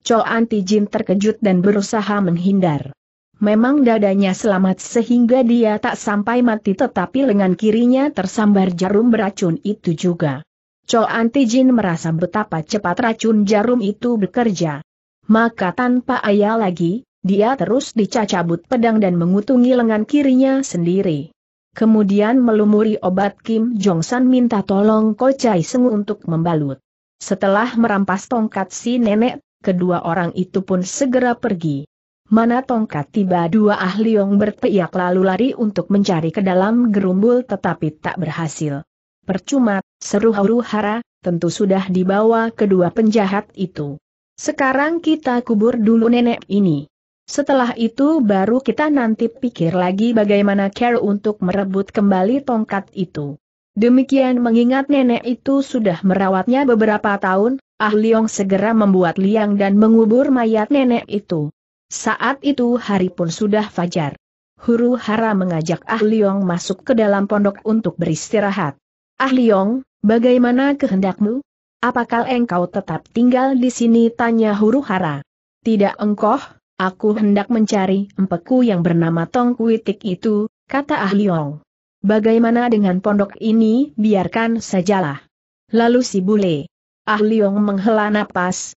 Cho Anti Jin terkejut dan berusaha menghindar. Memang dadanya selamat sehingga dia tak sampai mati tetapi lengan kirinya tersambar jarum beracun itu juga. Cho Antijin merasa betapa cepat racun jarum itu bekerja. Maka tanpa ayah lagi, dia terus dicacabut pedang dan mengutungi lengan kirinya sendiri. Kemudian melumuri obat Kim Jong San minta tolong Ko Chai Seng untuk membalut. Setelah merampas tongkat si nenek, kedua orang itu pun segera pergi. Mana tongkat tiba dua ahli yang berteriak lalu lari untuk mencari ke dalam gerumbul tetapi tak berhasil. Percuma, seru huru hara, tentu sudah dibawa kedua penjahat itu. Sekarang kita kubur dulu nenek ini. Setelah itu baru kita nanti pikir lagi bagaimana care untuk merebut kembali tongkat itu. Demikian mengingat nenek itu sudah merawatnya beberapa tahun, Ah Leong segera membuat liang dan mengubur mayat nenek itu. Saat itu hari pun sudah fajar. Huru Hara mengajak Ah Liong masuk ke dalam pondok untuk beristirahat. Ah Liong, bagaimana kehendakmu? Apakah engkau tetap tinggal di sini? Tanya Huru Hara. Tidak engkoh, aku hendak mencari empeku yang bernama Tong Kuitik itu, kata Ah Liong. Bagaimana dengan pondok ini, biarkan sajalah. Lalu si bule. Ah Liong menghela napas,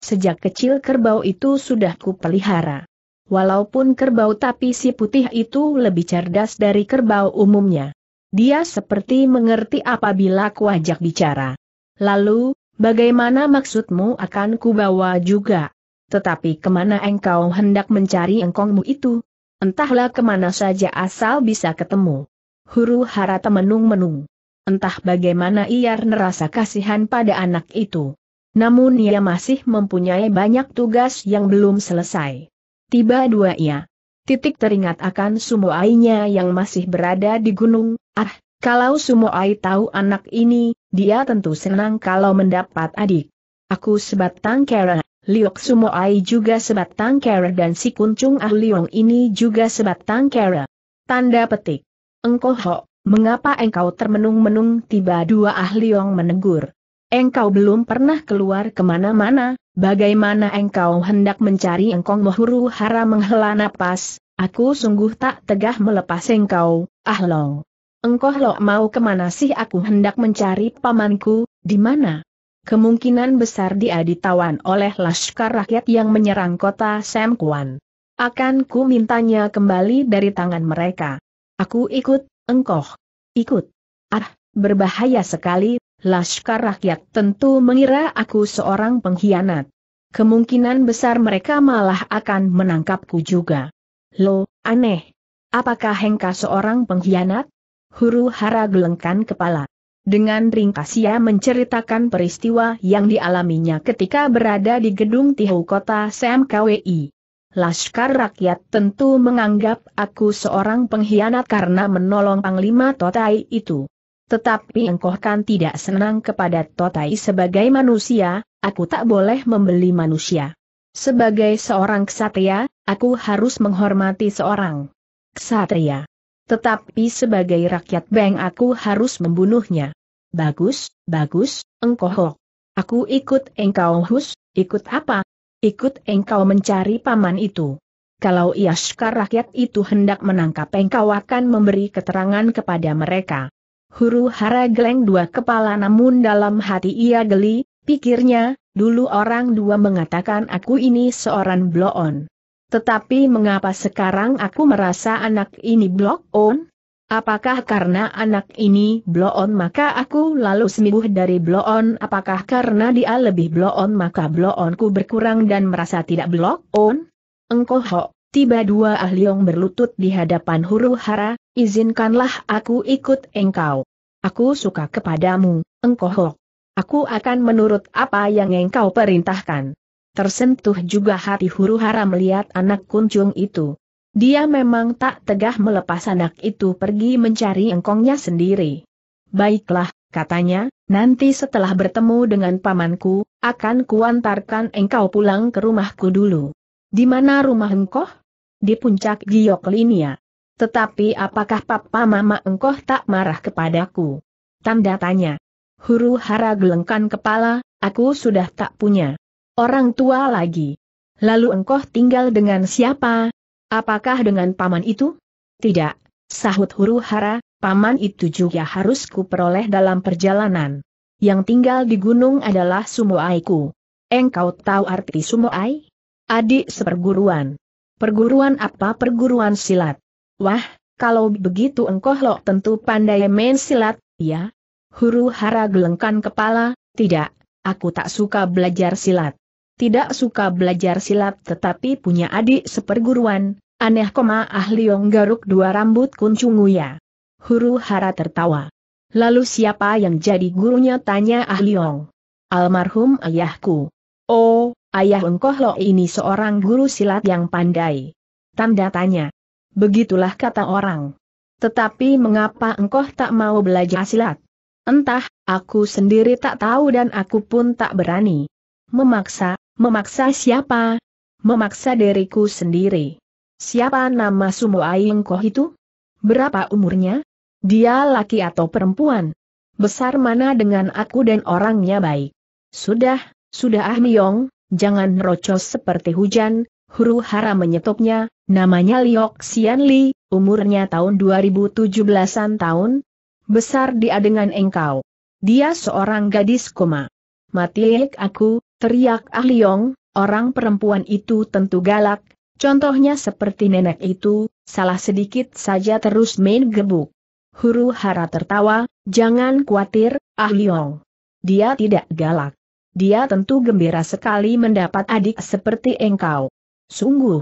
Sejak kecil kerbau itu sudah kupelihara. Walaupun kerbau tapi si putih itu lebih cerdas dari kerbau umumnya. Dia seperti mengerti apabila kuajak bicara. Lalu, bagaimana maksudmu akan kubawa juga? Tetapi kemana engkau hendak mencari engkongmu itu? Entahlah kemana saja asal bisa ketemu. Huru hara temenung-menung. Entah bagaimana ia nerasa kasihan pada anak itu. Namun ia masih mempunyai banyak tugas yang belum selesai. Tiba dua ia. Titik teringat akan Sumoainya yang masih berada di gunung, ah, kalau Sumoai tahu anak ini, dia tentu senang kalau mendapat adik. Aku sebatang kera, Liok Sumoai juga sebatang kera dan si kuncung Ah Liong ini juga sebatang kera. Tanda petik. Engkau ho, mengapa engkau termenung-menung tiba dua ahliong menegur. Engkau belum pernah keluar kemana-mana, bagaimana engkau hendak mencari engkong mohuru hara menghela napas, aku sungguh tak tegah melepas engkau, ah lo. Engkau lo mau kemana sih aku hendak mencari pamanku, di mana? Kemungkinan besar dia ditawan oleh laskar rakyat yang menyerang kota Semkuan. Akan ku mintanya kembali dari tangan mereka. Aku ikut, engkau. Ikut. Ah, berbahaya sekali, Laskar rakyat tentu mengira aku seorang pengkhianat. Kemungkinan besar mereka malah akan menangkapku juga. Lo, aneh. Apakah Hengka seorang pengkhianat? Huru hara gelengkan kepala. Dengan ringkas ia menceritakan peristiwa yang dialaminya ketika berada di gedung Tihau Kota SMKWI. Laskar rakyat tentu menganggap aku seorang pengkhianat karena menolong Panglima Totai itu. Tetapi engkau kan tidak senang kepada Totai sebagai manusia, aku tak boleh membeli manusia. Sebagai seorang ksatria, aku harus menghormati seorang ksatria. Tetapi sebagai rakyat Beng aku harus membunuhnya. Bagus, bagus, engkau hok. Aku ikut engkau hus, ikut apa? Ikut engkau mencari paman itu. Kalau Iaskar rakyat itu hendak menangkap engkau akan memberi keterangan kepada mereka. Huru hara geleng dua kepala namun dalam hati ia geli, pikirnya, dulu orang dua mengatakan aku ini seorang bloon. Tetapi mengapa sekarang aku merasa anak ini bloon? Apakah karena anak ini bloon maka aku lalu sembuh dari bloon? Apakah karena dia lebih bloon maka bloonku berkurang dan merasa tidak bloon? Engkau ho. Tiba dua ahliong berlutut di hadapan huru hara, izinkanlah aku ikut engkau. Aku suka kepadamu, engkau Aku akan menurut apa yang engkau perintahkan. Tersentuh juga hati huru hara melihat anak kuncung itu. Dia memang tak tegah melepas anak itu pergi mencari engkongnya sendiri. Baiklah, katanya, nanti setelah bertemu dengan pamanku, akan kuantarkan engkau pulang ke rumahku dulu. Di mana rumah engkau? di puncak Giok linia. Tetapi apakah papa mama engkau tak marah kepadaku? Tanda tanya. Huru hara gelengkan kepala, aku sudah tak punya orang tua lagi. Lalu engkau tinggal dengan siapa? Apakah dengan paman itu? Tidak, sahut huru hara, paman itu juga harus kuperoleh dalam perjalanan. Yang tinggal di gunung adalah sumoaiku. Engkau tahu arti sumoai? Adik seperguruan. Perguruan apa perguruan silat? Wah, kalau begitu engkau lo tentu pandai main silat, ya? Huru hara gelengkan kepala, tidak, aku tak suka belajar silat. Tidak suka belajar silat tetapi punya adik seperguruan, aneh koma ahli garuk dua rambut kuncungu ya. Huru hara tertawa. Lalu siapa yang jadi gurunya tanya ahli Almarhum ayahku. Oh, Ayah Engkoh Lo ini seorang guru silat yang pandai. Tanda tanya. Begitulah kata orang. Tetapi mengapa engkau tak mau belajar silat? Entah, aku sendiri tak tahu dan aku pun tak berani. Memaksa, memaksa siapa? Memaksa diriku sendiri. Siapa nama Sumo Koh itu? Berapa umurnya? Dia laki atau perempuan? Besar mana dengan aku dan orangnya baik? Sudah, sudah Ah Myong, jangan rocos seperti hujan, huru hara menyetopnya, namanya Liok Xian Li, umurnya tahun 2017-an tahun, besar dia dengan engkau. Dia seorang gadis koma. Mati aku, teriak Ah Liong, orang perempuan itu tentu galak, contohnya seperti nenek itu, salah sedikit saja terus main gebuk. Huru hara tertawa, jangan khawatir, Ah Liong. Dia tidak galak. Dia tentu gembira sekali mendapat adik seperti engkau. Sungguh.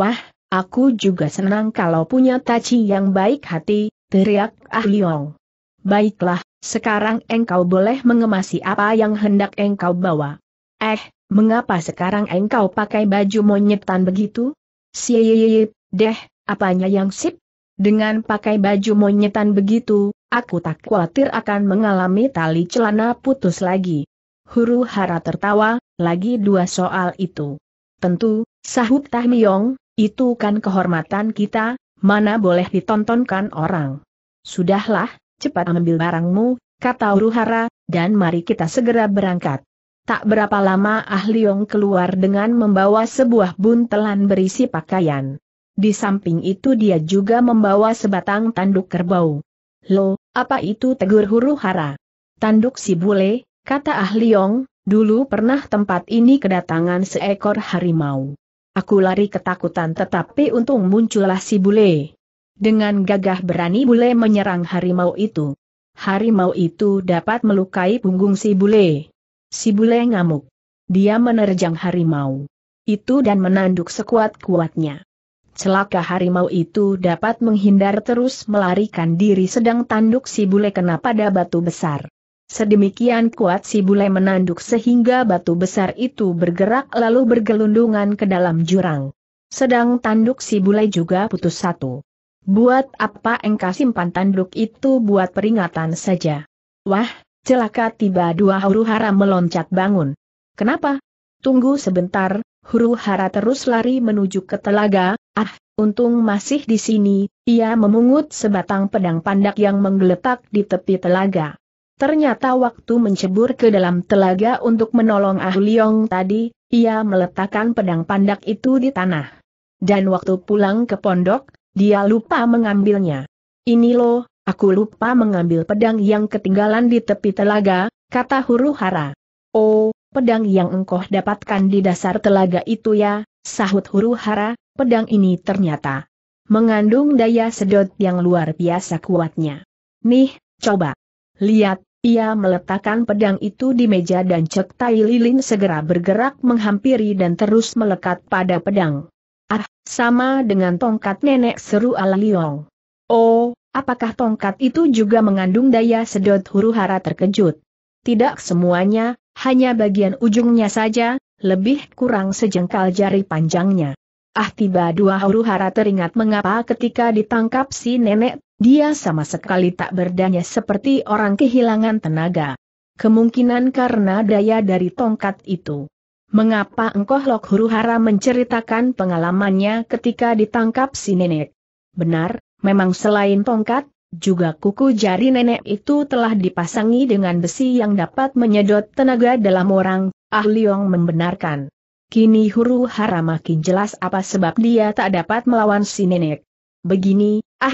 Wah, aku juga senang kalau punya Taci yang baik hati, teriak Ah Liong. Baiklah, sekarang engkau boleh mengemasi apa yang hendak engkau bawa. Eh, mengapa sekarang engkau pakai baju monyetan begitu? Sip, deh, apanya yang sip? Dengan pakai baju monyetan begitu, aku tak khawatir akan mengalami tali celana putus lagi huru hara tertawa, lagi dua soal itu. Tentu, sahut Tahmiong, itu kan kehormatan kita, mana boleh ditontonkan orang. Sudahlah, cepat ambil barangmu, kata Uruhara, dan mari kita segera berangkat. Tak berapa lama Ah Liong keluar dengan membawa sebuah buntelan berisi pakaian. Di samping itu dia juga membawa sebatang tanduk kerbau. Lo, apa itu tegur huru hara? Tanduk si bule, Kata Ah Liong, dulu pernah tempat ini kedatangan seekor harimau. Aku lari ketakutan tetapi untung muncullah si bule. Dengan gagah berani bule menyerang harimau itu. Harimau itu dapat melukai punggung si bule. Si bule ngamuk. Dia menerjang harimau itu dan menanduk sekuat-kuatnya. Celaka harimau itu dapat menghindar terus melarikan diri sedang tanduk si bule kena pada batu besar. Sedemikian kuat si bule menanduk sehingga batu besar itu bergerak lalu bergelundungan ke dalam jurang. Sedang tanduk si bule juga putus satu. Buat apa engkau simpan tanduk itu buat peringatan saja. Wah, celaka tiba dua huru hara meloncat bangun. Kenapa? Tunggu sebentar, huru hara terus lari menuju ke telaga, ah, untung masih di sini, ia memungut sebatang pedang pandak yang menggeletak di tepi telaga. Ternyata waktu mencebur ke dalam telaga untuk menolong Ah Liong tadi, ia meletakkan pedang pandak itu di tanah. Dan waktu pulang ke pondok, dia lupa mengambilnya. Ini loh, aku lupa mengambil pedang yang ketinggalan di tepi telaga, kata huru hara. Oh, pedang yang engkau dapatkan di dasar telaga itu ya, sahut huru hara, pedang ini ternyata mengandung daya sedot yang luar biasa kuatnya. Nih, coba. Lihat, ia meletakkan pedang itu di meja dan Cek Tai Lilin segera bergerak menghampiri dan terus melekat pada pedang. Ah, sama dengan tongkat nenek seru ala Liong. Oh, apakah tongkat itu juga mengandung daya sedot huru hara terkejut? Tidak semuanya, hanya bagian ujungnya saja, lebih kurang sejengkal jari panjangnya. Ah tiba dua huru hara teringat mengapa ketika ditangkap si nenek dia sama sekali tak berdaya seperti orang kehilangan tenaga. Kemungkinan karena daya dari tongkat itu. Mengapa engkau Lok Hara menceritakan pengalamannya ketika ditangkap si nenek? Benar, memang selain tongkat, juga kuku jari nenek itu telah dipasangi dengan besi yang dapat menyedot tenaga dalam orang, Ah membenarkan. Kini Huru Hara makin jelas apa sebab dia tak dapat melawan si nenek. Begini, Ah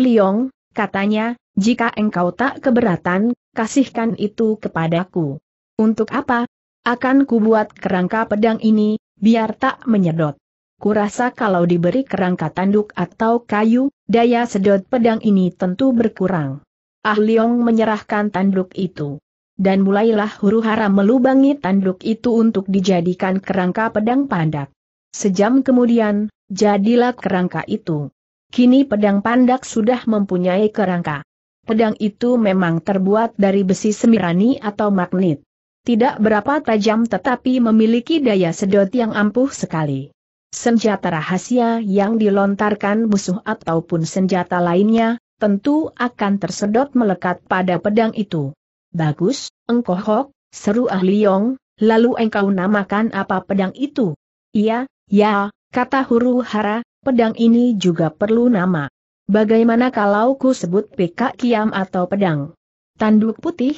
katanya, jika engkau tak keberatan, kasihkan itu kepadaku. Untuk apa? Akan kubuat kerangka pedang ini, biar tak menyedot. Kurasa kalau diberi kerangka tanduk atau kayu, daya sedot pedang ini tentu berkurang. Ah Leong menyerahkan tanduk itu. Dan mulailah huru hara melubangi tanduk itu untuk dijadikan kerangka pedang pandak. Sejam kemudian, jadilah kerangka itu. Kini pedang pandak sudah mempunyai kerangka. Pedang itu memang terbuat dari besi semirani atau magnet. Tidak berapa tajam tetapi memiliki daya sedot yang ampuh sekali. Senjata rahasia yang dilontarkan musuh ataupun senjata lainnya, tentu akan tersedot melekat pada pedang itu. Bagus, engkau hok, seru ahli Yong, lalu engkau namakan apa pedang itu? Iya, ya, kata huru hara, pedang ini juga perlu nama. Bagaimana kalau ku sebut PK Kiam atau pedang? Tanduk putih?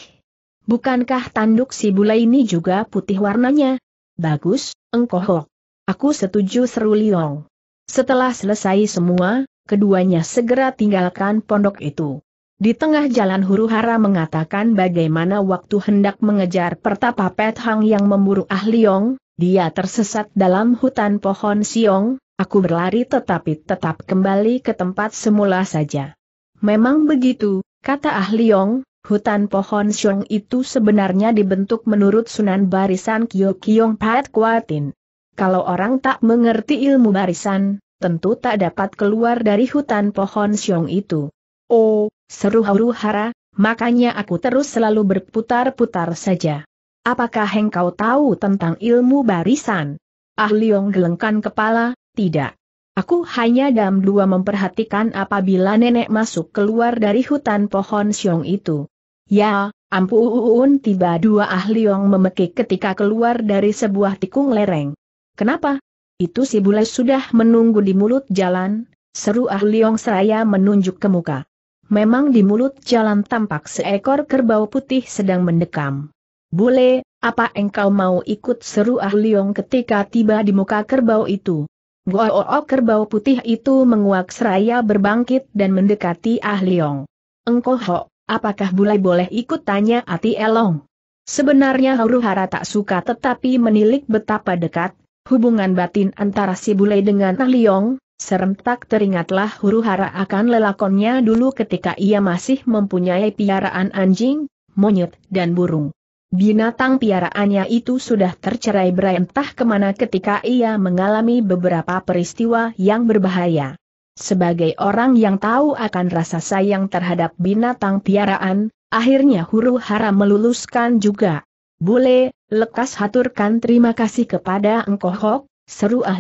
Bukankah tanduk si bule ini juga putih warnanya? Bagus, engkohok. Aku setuju seru Liong. Setelah selesai semua, keduanya segera tinggalkan pondok itu. Di tengah jalan huru hara mengatakan bagaimana waktu hendak mengejar pertapa Pet Hang yang memburu Ah Liong, dia tersesat dalam hutan pohon siong, Aku berlari tetapi tetap kembali ke tempat semula saja. Memang begitu, kata Ah Liong, hutan pohon Xiong itu sebenarnya dibentuk menurut Sunan Barisan kyo Kyong Pat Kuatin. Kalau orang tak mengerti ilmu barisan, tentu tak dapat keluar dari hutan pohon Xiong itu. Oh, seru haru hara, makanya aku terus selalu berputar-putar saja. Apakah engkau tahu tentang ilmu barisan? Ah Liong gelengkan kepala, tidak. Aku hanya dam dua memperhatikan apabila nenek masuk keluar dari hutan pohon siung itu. Ya, ampun tiba dua ahli yang memekik ketika keluar dari sebuah tikung lereng. Kenapa? Itu si bule sudah menunggu di mulut jalan, seru ahli yang seraya menunjuk ke muka. Memang di mulut jalan tampak seekor kerbau putih sedang mendekam. Bule, apa engkau mau ikut seru ahli yang ketika tiba di muka kerbau itu? Goo kerbau putih itu menguak seraya berbangkit dan mendekati Ah Leong. Engko Ho, apakah Bulai boleh ikut tanya Ati Elong? Sebenarnya Huru Hara tak suka tetapi menilik betapa dekat, hubungan batin antara si Bulai dengan Ah Leong, serentak teringatlah Huru Hara akan lelakonnya dulu ketika ia masih mempunyai piaraan anjing, monyet dan burung. Binatang piaraannya itu sudah tercerai berai entah kemana ketika ia mengalami beberapa peristiwa yang berbahaya. Sebagai orang yang tahu akan rasa sayang terhadap binatang piaraan, akhirnya huru hara meluluskan juga. Bule, lekas haturkan terima kasih kepada engkoh Hok, seru Ah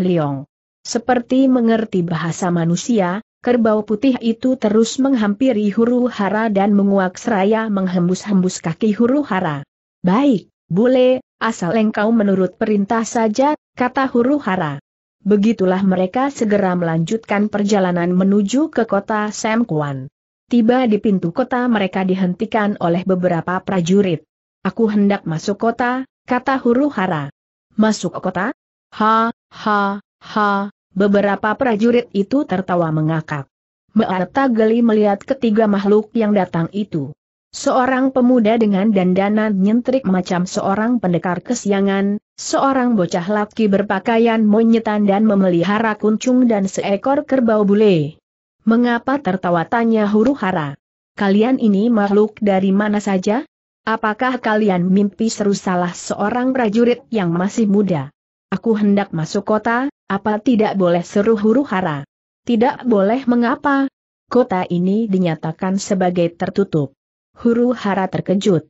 Seperti mengerti bahasa manusia, kerbau putih itu terus menghampiri huru hara dan menguak seraya menghembus-hembus kaki huru hara. Baik, bule, asal engkau menurut perintah saja, kata huru hara. Begitulah mereka segera melanjutkan perjalanan menuju ke kota Semkuan. Tiba di pintu kota mereka dihentikan oleh beberapa prajurit. Aku hendak masuk kota, kata huru hara. Masuk kota? Ha, ha, ha, beberapa prajurit itu tertawa mengakak. Mearta geli melihat ketiga makhluk yang datang itu. Seorang pemuda dengan dandanan nyentrik macam seorang pendekar kesiangan, seorang bocah laki berpakaian monyetan dan memelihara kuncung dan seekor kerbau bule. Mengapa tertawa tanya huru hara? Kalian ini makhluk dari mana saja? Apakah kalian mimpi seru salah seorang prajurit yang masih muda? Aku hendak masuk kota, apa tidak boleh seru huru hara? Tidak boleh mengapa? Kota ini dinyatakan sebagai tertutup huru hara terkejut.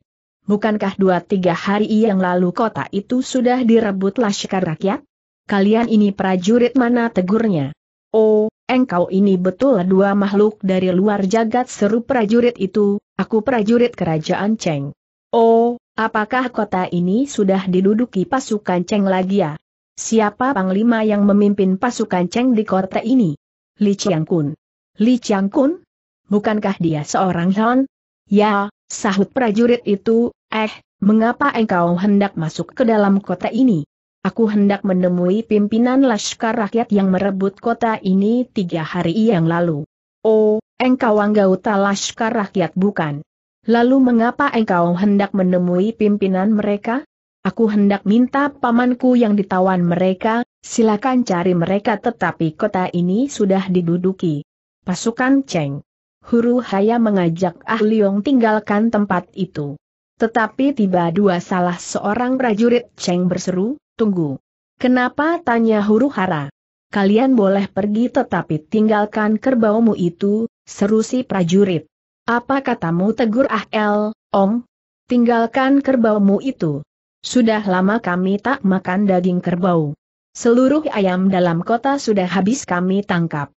Bukankah dua tiga hari yang lalu kota itu sudah direbut laskar rakyat? Kalian ini prajurit mana tegurnya? Oh, engkau ini betul dua makhluk dari luar jagat seru prajurit itu, aku prajurit kerajaan Cheng. Oh, apakah kota ini sudah diduduki pasukan Cheng lagi ya? Siapa panglima yang memimpin pasukan Cheng di kota ini? Li Chiang Kun. Li Chiang Kun? Bukankah dia seorang Han? Ya, sahut prajurit itu, eh, mengapa engkau hendak masuk ke dalam kota ini? Aku hendak menemui pimpinan Laskar Rakyat yang merebut kota ini tiga hari yang lalu. Oh, engkau anggota Laskar Rakyat bukan? Lalu mengapa engkau hendak menemui pimpinan mereka? Aku hendak minta pamanku yang ditawan mereka, silakan cari mereka tetapi kota ini sudah diduduki. Pasukan Cheng. Huru Haya mengajak Ah Liong tinggalkan tempat itu. Tetapi tiba dua salah seorang prajurit Cheng berseru, tunggu. Kenapa tanya Huru Hara? Kalian boleh pergi tetapi tinggalkan kerbaumu itu, seru si prajurit. Apa katamu tegur Ah El, Ong? Tinggalkan kerbaumu itu. Sudah lama kami tak makan daging kerbau. Seluruh ayam dalam kota sudah habis kami tangkap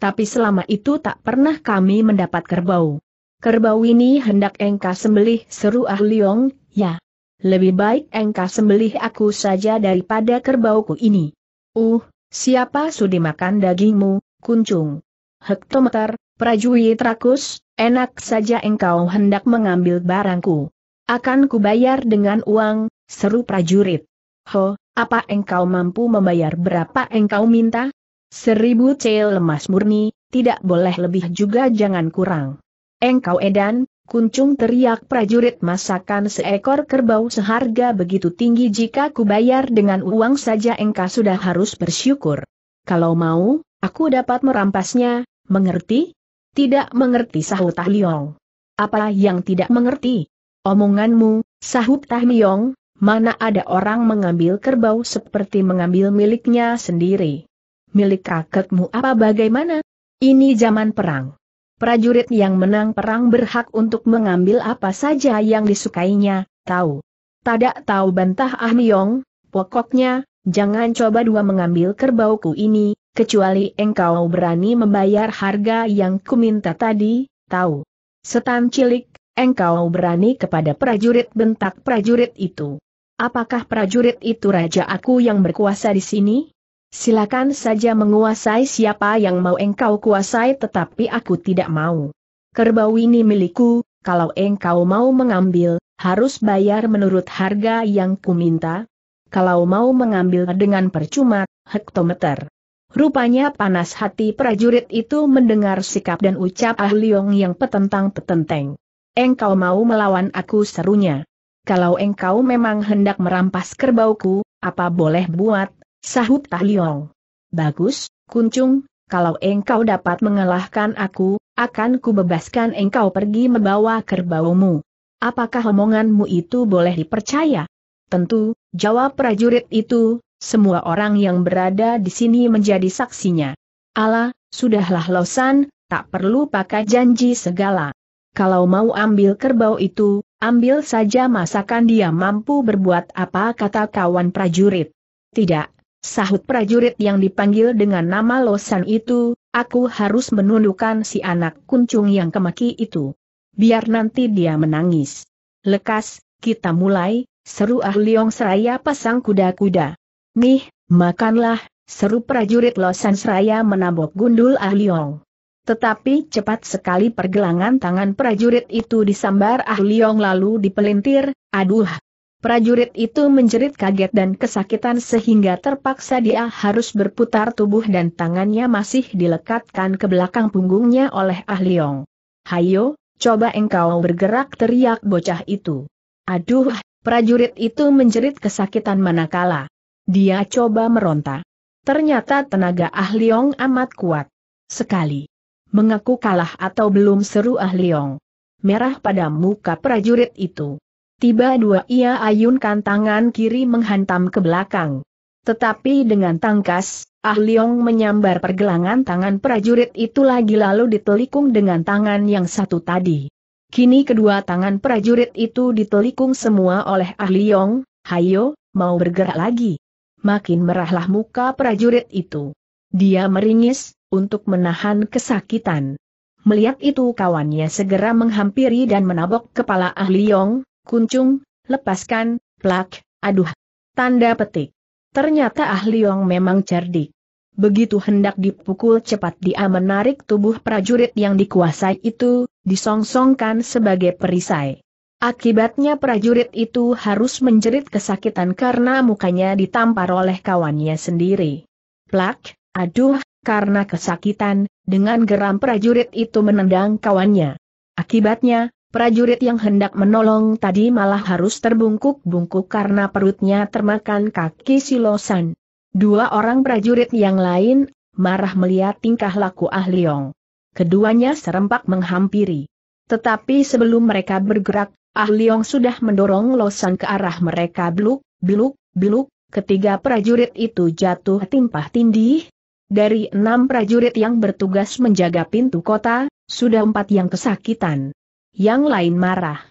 tapi selama itu tak pernah kami mendapat kerbau. Kerbau ini hendak engkau sembelih seru Ah Liong, ya. Lebih baik engkau sembelih aku saja daripada kerbauku ini. Uh, siapa sudi makan dagingmu, kuncung? Hektometer, prajurit rakus, enak saja engkau hendak mengambil barangku. Akan kubayar dengan uang, seru prajurit. Ho, apa engkau mampu membayar berapa engkau minta? Seribu cel lemas murni, tidak boleh lebih juga jangan kurang. Engkau edan, kuncung teriak prajurit masakan seekor kerbau seharga begitu tinggi jika kubayar dengan uang saja engkau sudah harus bersyukur. Kalau mau, aku dapat merampasnya, mengerti? Tidak mengerti sahut Tahliong. Apa yang tidak mengerti? Omonganmu, sahut Tahliong, mana ada orang mengambil kerbau seperti mengambil miliknya sendiri milik kakekmu apa bagaimana? Ini zaman perang. Prajurit yang menang perang berhak untuk mengambil apa saja yang disukainya, tahu. Tidak tahu bantah Ah pokoknya, jangan coba dua mengambil kerbauku ini, kecuali engkau berani membayar harga yang kuminta tadi, tahu. Setan cilik, engkau berani kepada prajurit bentak prajurit itu. Apakah prajurit itu raja aku yang berkuasa di sini? Silakan saja menguasai siapa yang mau engkau kuasai tetapi aku tidak mau. Kerbau ini milikku, kalau engkau mau mengambil, harus bayar menurut harga yang kuminta. Kalau mau mengambil dengan percuma, hektometer. Rupanya panas hati prajurit itu mendengar sikap dan ucap Ah Liong yang petentang-petenteng. Engkau mau melawan aku serunya. Kalau engkau memang hendak merampas kerbauku, apa boleh buat, Sahut Liong. Bagus, Kuncung, kalau engkau dapat mengalahkan aku, akan kubebaskan engkau pergi membawa kerbaumu. Apakah omonganmu itu boleh dipercaya? Tentu, jawab prajurit itu, semua orang yang berada di sini menjadi saksinya. Ala, sudahlah Losan, tak perlu pakai janji segala. Kalau mau ambil kerbau itu, ambil saja masakan dia mampu berbuat apa kata kawan prajurit. Tidak, Sahut prajurit yang dipanggil dengan nama Losan itu, aku harus menundukkan si anak kuncung yang kemaki itu. Biar nanti dia menangis. Lekas, kita mulai, seru Ah Liong Seraya pasang kuda-kuda. Nih, makanlah, seru prajurit Losan Seraya menabok gundul Ah Liong. Tetapi cepat sekali pergelangan tangan prajurit itu disambar Ah Liong lalu dipelintir, aduh, Prajurit itu menjerit kaget dan kesakitan sehingga terpaksa dia harus berputar tubuh dan tangannya masih dilekatkan ke belakang punggungnya oleh Ah Leong. Hayo, coba engkau bergerak teriak bocah itu. Aduh, prajurit itu menjerit kesakitan manakala. Dia coba meronta. Ternyata tenaga Ah Leong amat kuat. Sekali. Mengaku kalah atau belum seru Ah Leong. Merah pada muka prajurit itu. Tiba-dua ia ayunkan tangan kiri menghantam ke belakang. Tetapi dengan tangkas, Ah Leong menyambar pergelangan tangan prajurit itu lagi lalu ditelikung dengan tangan yang satu tadi. Kini kedua tangan prajurit itu ditelikung semua oleh Ah Leong, hayo, mau bergerak lagi. Makin merahlah muka prajurit itu. Dia meringis, untuk menahan kesakitan. Melihat itu kawannya segera menghampiri dan menabok kepala Ah Leong, Kuncung, lepaskan, plak, aduh. Tanda petik. Ternyata ahli Liong memang cerdik. Begitu hendak dipukul cepat dia menarik tubuh prajurit yang dikuasai itu, disongsongkan sebagai perisai. Akibatnya prajurit itu harus menjerit kesakitan karena mukanya ditampar oleh kawannya sendiri. Plak, aduh, karena kesakitan, dengan geram prajurit itu menendang kawannya. Akibatnya, Prajurit yang hendak menolong tadi malah harus terbungkuk-bungkuk karena perutnya termakan kaki silosan. Dua orang prajurit yang lain, marah melihat tingkah laku Ahliong. Keduanya serempak menghampiri. Tetapi sebelum mereka bergerak, Ah Leong sudah mendorong Losan ke arah mereka beluk, beluk, beluk, ketiga prajurit itu jatuh timpah tindih. Dari enam prajurit yang bertugas menjaga pintu kota, sudah empat yang kesakitan yang lain marah.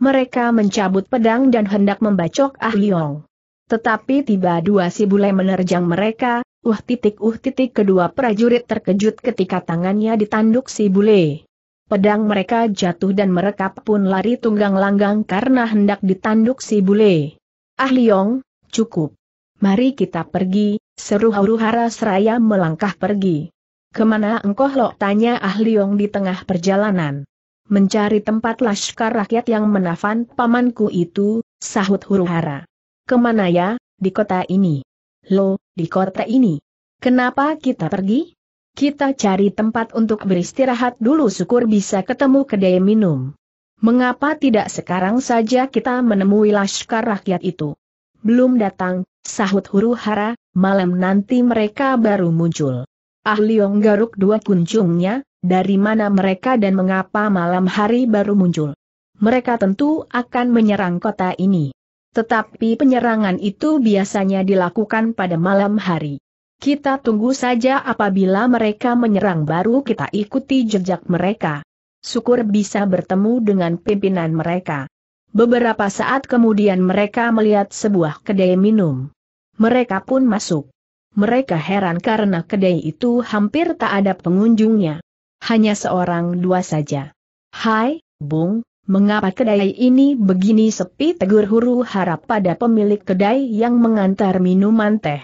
Mereka mencabut pedang dan hendak membacok Ah Liong. Tetapi tiba dua si bule menerjang mereka, uh titik uh titik kedua prajurit terkejut ketika tangannya ditanduk si bule. Pedang mereka jatuh dan mereka pun lari tunggang langgang karena hendak ditanduk si bule. Ah Liong, cukup. Mari kita pergi, seru Haru hara seraya melangkah pergi. Kemana engkau lo tanya Ah Liong di tengah perjalanan mencari tempat laskar rakyat yang menafan pamanku itu, sahut huru-hara. Kemana ya, di kota ini? Lo, di kota ini. Kenapa kita pergi? Kita cari tempat untuk beristirahat dulu syukur bisa ketemu kedai minum. Mengapa tidak sekarang saja kita menemui laskar rakyat itu? Belum datang, sahut huru hara, malam nanti mereka baru muncul. Ah Liong garuk dua kuncungnya, dari mana mereka dan mengapa malam hari baru muncul. Mereka tentu akan menyerang kota ini. Tetapi penyerangan itu biasanya dilakukan pada malam hari. Kita tunggu saja apabila mereka menyerang baru kita ikuti jejak mereka. Syukur bisa bertemu dengan pimpinan mereka. Beberapa saat kemudian mereka melihat sebuah kedai minum. Mereka pun masuk. Mereka heran karena kedai itu hampir tak ada pengunjungnya hanya seorang dua saja. Hai, Bung, mengapa kedai ini begini sepi tegur huru harap pada pemilik kedai yang mengantar minuman teh.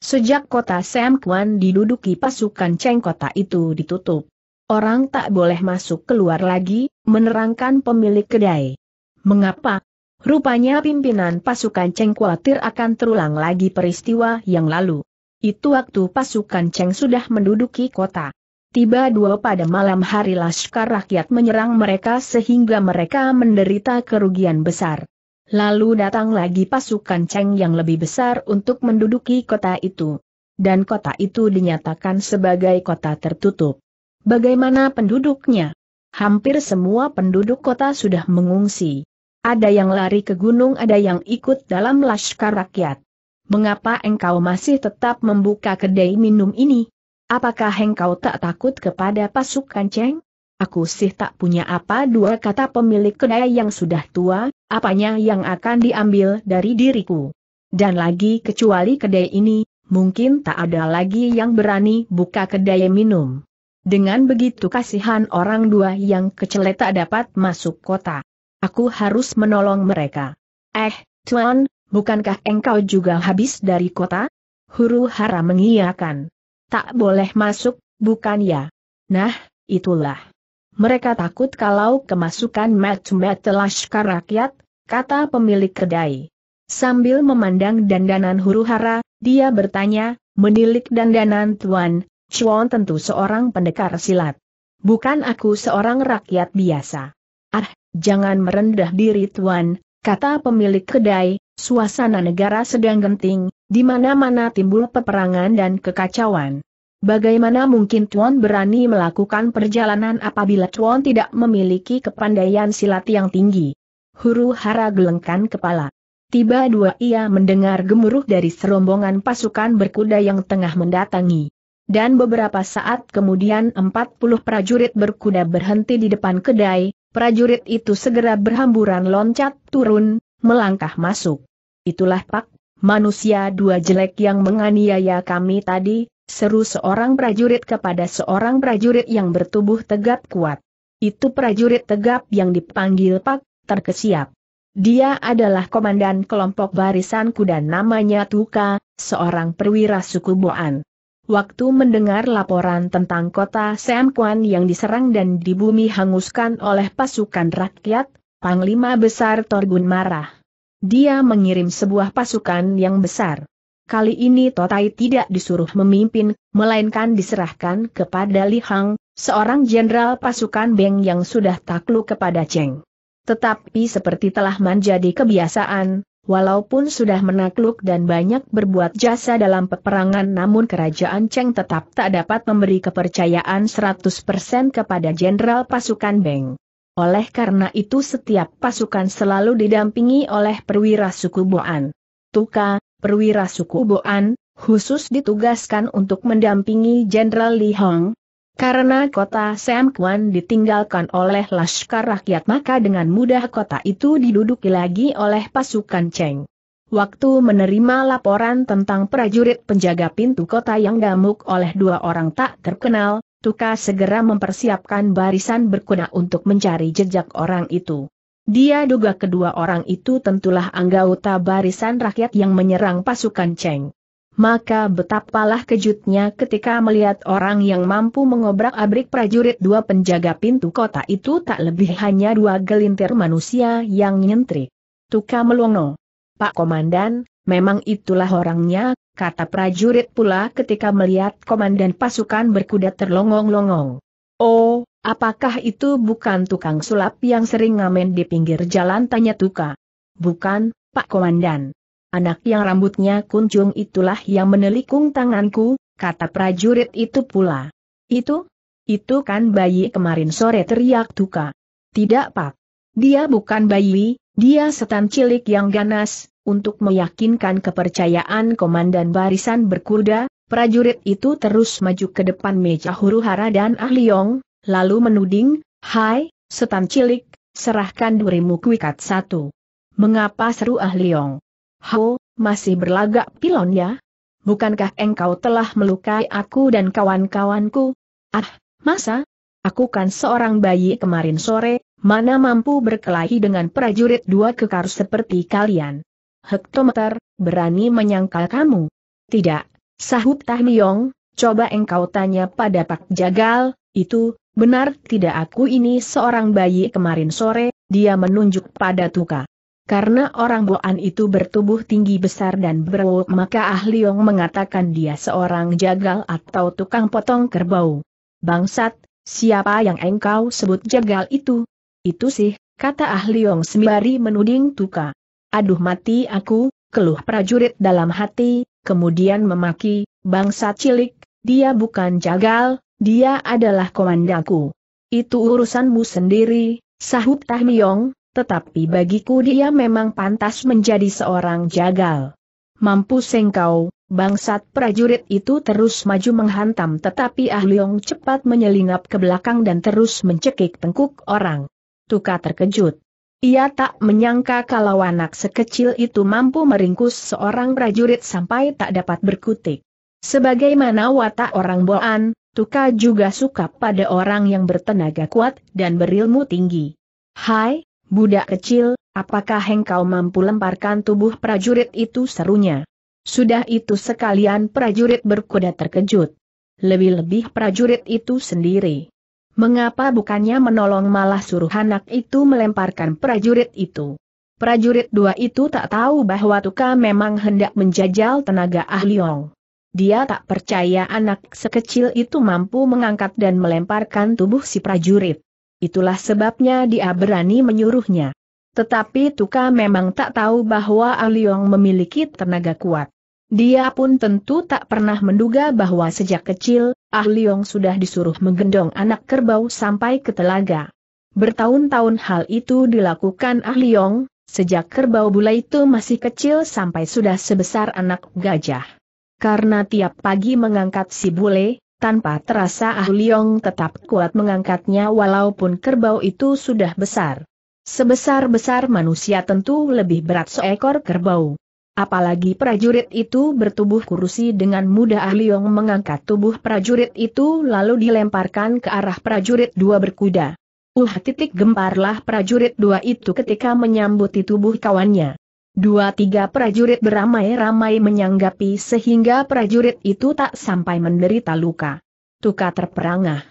Sejak kota Sam Kuan diduduki pasukan Cheng kota itu ditutup. Orang tak boleh masuk keluar lagi, menerangkan pemilik kedai. Mengapa? Rupanya pimpinan pasukan Cheng khawatir akan terulang lagi peristiwa yang lalu. Itu waktu pasukan Cheng sudah menduduki kota. Tiba dua pada malam hari Laskar Rakyat menyerang mereka sehingga mereka menderita kerugian besar. Lalu datang lagi pasukan Cheng yang lebih besar untuk menduduki kota itu. Dan kota itu dinyatakan sebagai kota tertutup. Bagaimana penduduknya? Hampir semua penduduk kota sudah mengungsi. Ada yang lari ke gunung ada yang ikut dalam Laskar Rakyat. Mengapa engkau masih tetap membuka kedai minum ini? Apakah engkau tak takut kepada pasukan Ceng? Aku sih tak punya apa dua kata pemilik kedai yang sudah tua, apanya yang akan diambil dari diriku. Dan lagi kecuali kedai ini, mungkin tak ada lagi yang berani buka kedai minum. Dengan begitu kasihan orang dua yang kecele tak dapat masuk kota. Aku harus menolong mereka. Eh, Tuan, bukankah engkau juga habis dari kota? Huru hara mengiyakan. Tak boleh masuk, bukan ya? Nah, itulah. Mereka takut kalau kemasukan mat-mat laskar rakyat, kata pemilik kedai. Sambil memandang dandanan huru-hara, dia bertanya, menilik dandanan tuan, Chuan tentu seorang pendekar silat. Bukan aku seorang rakyat biasa. Ah, jangan merendah diri tuan, kata pemilik kedai, Suasana negara sedang genting, di mana-mana timbul peperangan dan kekacauan. Bagaimana mungkin Tuan berani melakukan perjalanan apabila Tuan tidak memiliki kepandaian silat yang tinggi? Huru hara gelengkan kepala. Tiba dua ia mendengar gemuruh dari serombongan pasukan berkuda yang tengah mendatangi. Dan beberapa saat kemudian 40 prajurit berkuda berhenti di depan kedai, prajurit itu segera berhamburan loncat turun, melangkah masuk itulah pak, manusia dua jelek yang menganiaya kami tadi, seru seorang prajurit kepada seorang prajurit yang bertubuh tegap kuat. Itu prajurit tegap yang dipanggil pak, terkesiap. Dia adalah komandan kelompok barisan kuda namanya Tuka, seorang perwira suku Boan. Waktu mendengar laporan tentang kota Semkuan yang diserang dan dibumi hanguskan oleh pasukan rakyat, Panglima Besar Torgun marah. Dia mengirim sebuah pasukan yang besar. Kali ini Totai tidak disuruh memimpin, melainkan diserahkan kepada Li Hang, seorang jenderal pasukan Beng yang sudah takluk kepada Cheng. Tetapi seperti telah menjadi kebiasaan, walaupun sudah menakluk dan banyak berbuat jasa dalam peperangan namun kerajaan Cheng tetap tak dapat memberi kepercayaan 100% kepada jenderal pasukan Beng. Oleh karena itu setiap pasukan selalu didampingi oleh perwira suku Boan. Tuka, perwira suku Boan, khusus ditugaskan untuk mendampingi Jenderal Li Hong. Karena kota Sam Kwan ditinggalkan oleh Laskar Rakyat maka dengan mudah kota itu diduduki lagi oleh pasukan Cheng. Waktu menerima laporan tentang prajurit penjaga pintu kota yang gamuk oleh dua orang tak terkenal, Tuka segera mempersiapkan barisan berkuda untuk mencari jejak orang itu. Dia duga kedua orang itu tentulah anggota barisan rakyat yang menyerang pasukan Cheng. Maka betapalah kejutnya ketika melihat orang yang mampu mengobrak-abrik prajurit dua penjaga pintu kota itu tak lebih hanya dua gelintir manusia yang nyentrik. Tuka melongo. Pak Komandan, memang itulah orangnya, kata prajurit pula ketika melihat komandan pasukan berkuda terlongong-longong. Oh, apakah itu bukan tukang sulap yang sering ngamen di pinggir jalan tanya Tuka? Bukan, Pak Komandan. Anak yang rambutnya kuncung itulah yang menelikung tanganku, kata prajurit itu pula. Itu? Itu kan bayi kemarin sore teriak Tuka. Tidak Pak. Dia bukan bayi, dia setan cilik yang ganas, untuk meyakinkan kepercayaan Komandan Barisan Berkuda, prajurit itu terus maju ke depan meja huru-hara dan ahliong, lalu menuding, Hai, setan cilik, serahkan durimu kuikat satu. Mengapa seru ahliong? Ho, masih berlagak pilon ya? Bukankah engkau telah melukai aku dan kawan-kawanku? Ah, masa? Aku kan seorang bayi kemarin sore, mana mampu berkelahi dengan prajurit dua kekar seperti kalian hektometer, berani menyangkal kamu. Tidak, sahut Tahniyong, coba engkau tanya pada Pak Jagal, itu, benar tidak aku ini seorang bayi kemarin sore, dia menunjuk pada Tuka. Karena orang Boan itu bertubuh tinggi besar dan berwok maka Ah Liong mengatakan dia seorang jagal atau tukang potong kerbau. Bangsat, siapa yang engkau sebut jagal itu? Itu sih, kata Ah Liong sembari menuding Tuka. Aduh mati aku, keluh prajurit dalam hati, kemudian memaki, bangsa cilik, dia bukan jagal, dia adalah komandaku. Itu urusanmu sendiri, sahut Tahmiyong, tetapi bagiku dia memang pantas menjadi seorang jagal. Mampu sengkau, bangsat prajurit itu terus maju menghantam tetapi Ah Ahliong cepat menyelinap ke belakang dan terus mencekik tengkuk orang. Tuka terkejut. Ia tak menyangka kalau anak sekecil itu mampu meringkus seorang prajurit sampai tak dapat berkutik. Sebagaimana watak orang Boan, Tuka juga suka pada orang yang bertenaga kuat dan berilmu tinggi. Hai, budak kecil, apakah engkau mampu lemparkan tubuh prajurit itu serunya? Sudah itu sekalian prajurit berkuda terkejut. Lebih-lebih prajurit itu sendiri. Mengapa bukannya menolong malah suruh anak itu melemparkan prajurit itu? Prajurit dua itu tak tahu bahwa Tuka memang hendak menjajal tenaga Ong. Dia tak percaya anak sekecil itu mampu mengangkat dan melemparkan tubuh si prajurit. Itulah sebabnya dia berani menyuruhnya. Tetapi Tuka memang tak tahu bahwa Aliong memiliki tenaga kuat. Dia pun tentu tak pernah menduga bahwa sejak kecil, Ah Liong sudah disuruh menggendong anak kerbau sampai ke telaga. Bertahun-tahun hal itu dilakukan Ah Liong, sejak kerbau bula itu masih kecil sampai sudah sebesar anak gajah. Karena tiap pagi mengangkat si bule, tanpa terasa Ah Liong tetap kuat mengangkatnya walaupun kerbau itu sudah besar. Sebesar-besar manusia tentu lebih berat seekor kerbau. Apalagi prajurit itu bertubuh kurusi dengan mudah Ah Liong mengangkat tubuh prajurit itu lalu dilemparkan ke arah prajurit dua berkuda. Uh titik gemparlah prajurit dua itu ketika menyambuti tubuh kawannya. Dua tiga prajurit beramai-ramai menyanggapi sehingga prajurit itu tak sampai menderita luka. Tuka terperangah.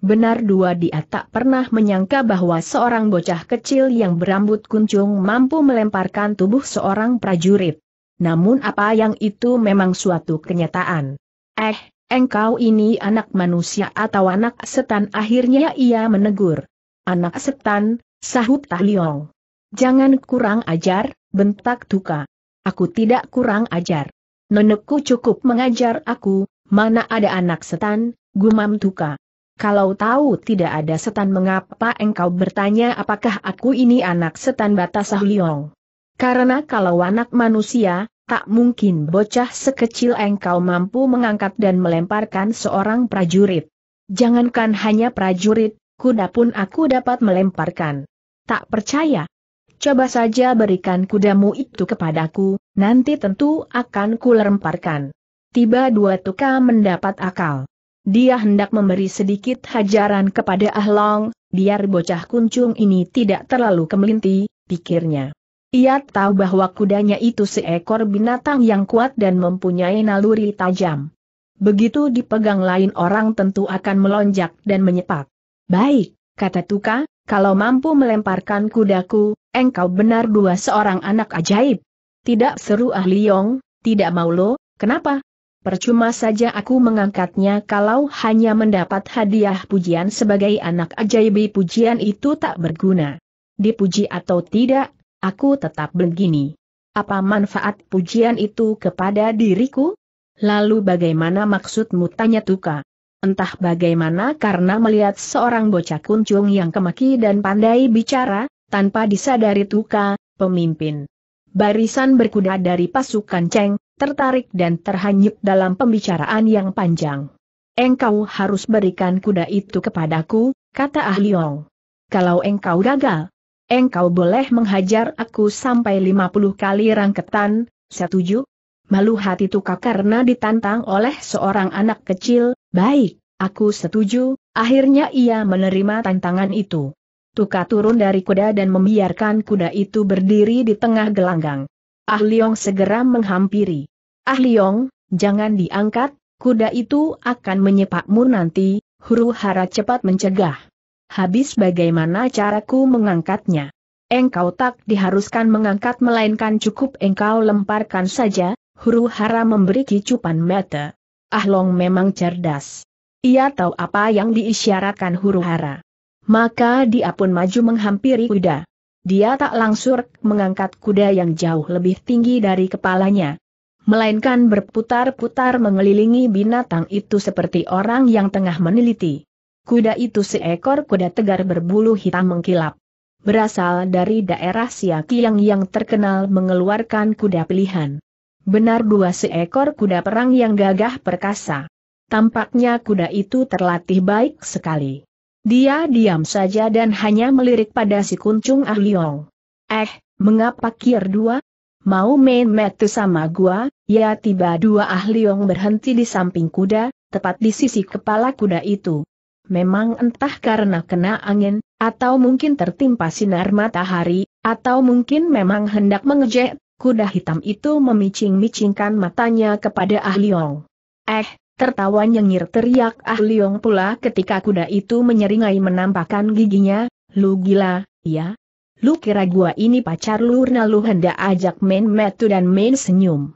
Benar dua dia tak pernah menyangka bahwa seorang bocah kecil yang berambut kuncung mampu melemparkan tubuh seorang prajurit namun apa yang itu memang suatu kenyataan. Eh, engkau ini anak manusia atau anak setan akhirnya ia menegur. Anak setan, sahut Tahliong. Jangan kurang ajar, bentak Tuka. Aku tidak kurang ajar. Nenekku cukup mengajar aku, mana ada anak setan, gumam Tuka. Kalau tahu tidak ada setan mengapa engkau bertanya apakah aku ini anak setan batas Liong. Karena kalau anak manusia, tak mungkin bocah sekecil engkau mampu mengangkat dan melemparkan seorang prajurit. Jangankan hanya prajurit, kuda pun aku dapat melemparkan. Tak percaya? Coba saja berikan kudamu itu kepadaku, nanti tentu akan kulemparkan. Tiba dua tuka mendapat akal. Dia hendak memberi sedikit hajaran kepada Ahlong, biar bocah kuncung ini tidak terlalu kemelinti, pikirnya. Ia tahu bahwa kudanya itu seekor binatang yang kuat dan mempunyai naluri tajam. Begitu dipegang lain orang tentu akan melonjak dan menyepak. Baik, kata Tuka, kalau mampu melemparkan kudaku, engkau benar dua seorang anak ajaib. Tidak seru ahli Yong, tidak mau lo, kenapa? Percuma saja aku mengangkatnya kalau hanya mendapat hadiah pujian sebagai anak ajaib pujian itu tak berguna. Dipuji atau tidak, Aku tetap begini. Apa manfaat pujian itu kepada diriku? Lalu bagaimana maksudmu tanya Tuka? Entah bagaimana karena melihat seorang bocah kuncung yang kemaki dan pandai bicara, tanpa disadari Tuka, pemimpin. Barisan berkuda dari pasukan Cheng tertarik dan terhanyut dalam pembicaraan yang panjang. Engkau harus berikan kuda itu kepadaku, kata Ahliong. Kalau engkau gagal, engkau boleh menghajar aku sampai 50 kali rangketan, setuju? Malu hati tukak karena ditantang oleh seorang anak kecil, baik, aku setuju, akhirnya ia menerima tantangan itu. Tuka turun dari kuda dan membiarkan kuda itu berdiri di tengah gelanggang. Ah Leong segera menghampiri. Ah Leong, jangan diangkat, kuda itu akan menyepakmu nanti, huru hara cepat mencegah habis bagaimana caraku mengangkatnya? Engkau tak diharuskan mengangkat melainkan cukup engkau lemparkan saja, huru hara memberi kicupan mata. Ahlong memang cerdas. Ia tahu apa yang diisyaratkan huru hara. Maka dia pun maju menghampiri kuda. Dia tak langsung mengangkat kuda yang jauh lebih tinggi dari kepalanya, melainkan berputar-putar mengelilingi binatang itu seperti orang yang tengah meneliti. Kuda itu seekor kuda tegar berbulu hitam mengkilap. Berasal dari daerah Siakiang yang terkenal mengeluarkan kuda pilihan. Benar dua seekor kuda perang yang gagah perkasa. Tampaknya kuda itu terlatih baik sekali. Dia diam saja dan hanya melirik pada si kuncung Ah Liong. Eh, mengapa kir dua? Mau main metu sama gua? Ya tiba dua Ah Liong berhenti di samping kuda, tepat di sisi kepala kuda itu memang entah karena kena angin, atau mungkin tertimpa sinar matahari, atau mungkin memang hendak mengejek, kuda hitam itu memicing-micingkan matanya kepada Ah Liong. Eh, tertawa nyengir teriak Ah Liong pula ketika kuda itu menyeringai menampakkan giginya, lu gila, ya? Lu kira gua ini pacar lu nah lu hendak ajak main metu dan main senyum.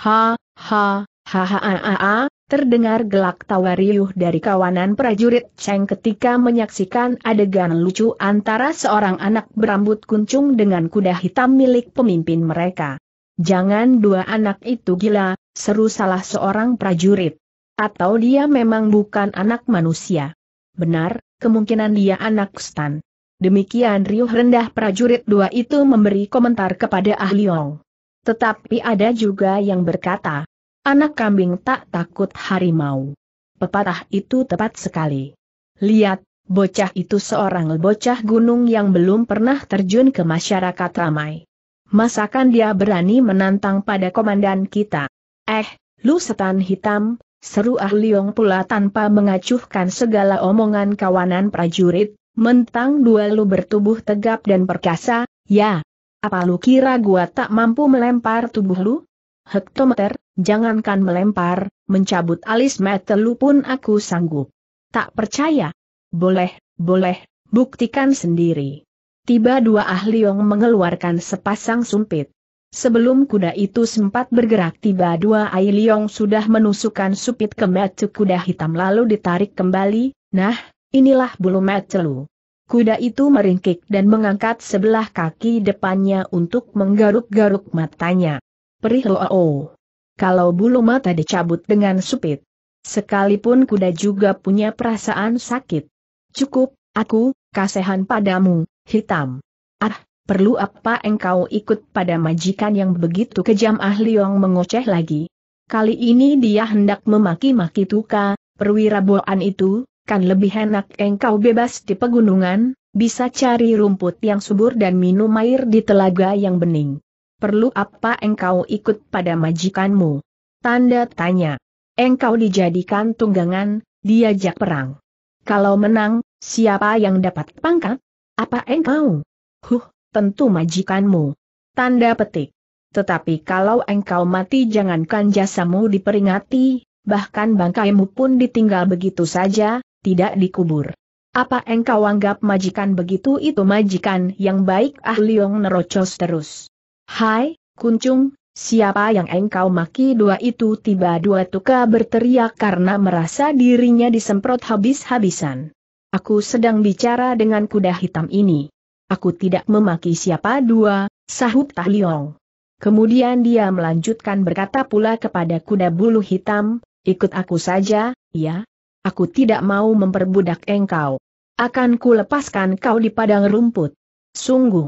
Ha, ha, ha ha ha ha, Terdengar gelak tawa riuh dari kawanan prajurit Cheng ketika menyaksikan adegan lucu antara seorang anak berambut kuncung dengan kuda hitam milik pemimpin mereka. Jangan dua anak itu gila, seru salah seorang prajurit. Atau dia memang bukan anak manusia. Benar, kemungkinan dia anak stan. Demikian riuh rendah prajurit dua itu memberi komentar kepada Ah Ahliong. Tetapi ada juga yang berkata, Anak kambing tak takut harimau. Pepatah itu tepat sekali. Lihat, bocah itu seorang bocah gunung yang belum pernah terjun ke masyarakat ramai. Masakan dia berani menantang pada komandan kita. Eh, lu setan hitam, seru Ah Liong pula tanpa mengacuhkan segala omongan kawanan prajurit, mentang dua lu bertubuh tegap dan perkasa, ya. Apa lu kira gua tak mampu melempar tubuh lu? Hektometer, Jangankan melempar, mencabut alis metelu pun aku sanggup. Tak percaya? Boleh, boleh, buktikan sendiri. Tiba dua ahli yang mengeluarkan sepasang sumpit. Sebelum kuda itu sempat bergerak tiba dua Ailiong sudah menusukkan supit ke metu kuda hitam lalu ditarik kembali, nah, inilah bulu metelu. Kuda itu meringkik dan mengangkat sebelah kaki depannya untuk menggaruk-garuk matanya. Perih loo. Oh kalau bulu mata dicabut dengan supit. Sekalipun kuda juga punya perasaan sakit. Cukup, aku, kasehan padamu, hitam. Ah, perlu apa engkau ikut pada majikan yang begitu kejam Ah Liong mengoceh lagi. Kali ini dia hendak memaki-maki Tuka, perwira boan itu, kan lebih enak engkau bebas di pegunungan, bisa cari rumput yang subur dan minum air di telaga yang bening perlu apa engkau ikut pada majikanmu? Tanda tanya. Engkau dijadikan tunggangan, diajak perang. Kalau menang, siapa yang dapat pangkat? Apa engkau? Huh, tentu majikanmu. Tanda petik. Tetapi kalau engkau mati jangankan jasamu diperingati, bahkan bangkaimu pun ditinggal begitu saja, tidak dikubur. Apa engkau anggap majikan begitu itu majikan yang baik ahliong nerocos terus. Hai, Kuncung, siapa yang engkau maki dua itu tiba dua tuka berteriak karena merasa dirinya disemprot habis-habisan. Aku sedang bicara dengan kuda hitam ini. Aku tidak memaki siapa dua, sahut Tahliong. Kemudian dia melanjutkan berkata pula kepada kuda bulu hitam, ikut aku saja, ya. Aku tidak mau memperbudak engkau akan ku lepaskan kau di padang rumput. Sungguh,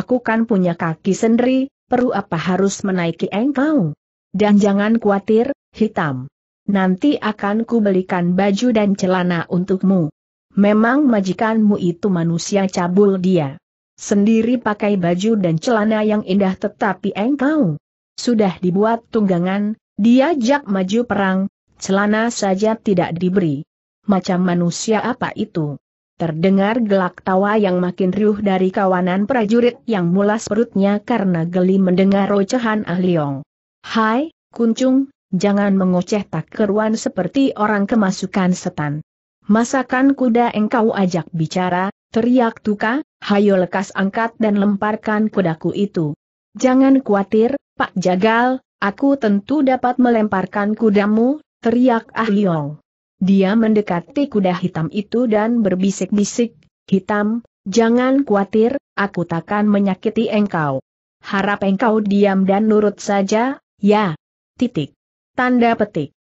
Aku kan punya kaki sendiri, perlu apa harus menaiki engkau? Dan jangan khawatir, hitam. Nanti akan kubelikan baju dan celana untukmu. Memang majikanmu itu manusia cabul dia. Sendiri pakai baju dan celana yang indah tetapi engkau. Sudah dibuat tunggangan, diajak maju perang, celana saja tidak diberi. Macam manusia apa itu? Terdengar gelak tawa yang makin riuh dari kawanan prajurit yang mulas perutnya karena geli mendengar rocehan Ah Liong. Hai, Kuncung, jangan mengoceh tak keruan seperti orang kemasukan setan. Masakan kuda engkau ajak bicara, teriak Tuka, hayo lekas angkat dan lemparkan kudaku itu. Jangan khawatir, Pak Jagal, aku tentu dapat melemparkan kudamu, teriak Ah Liong. Dia mendekati kuda hitam itu dan berbisik-bisik, hitam, jangan khawatir, aku takkan menyakiti engkau. Harap engkau diam dan nurut saja, ya. Titik. Tanda petik.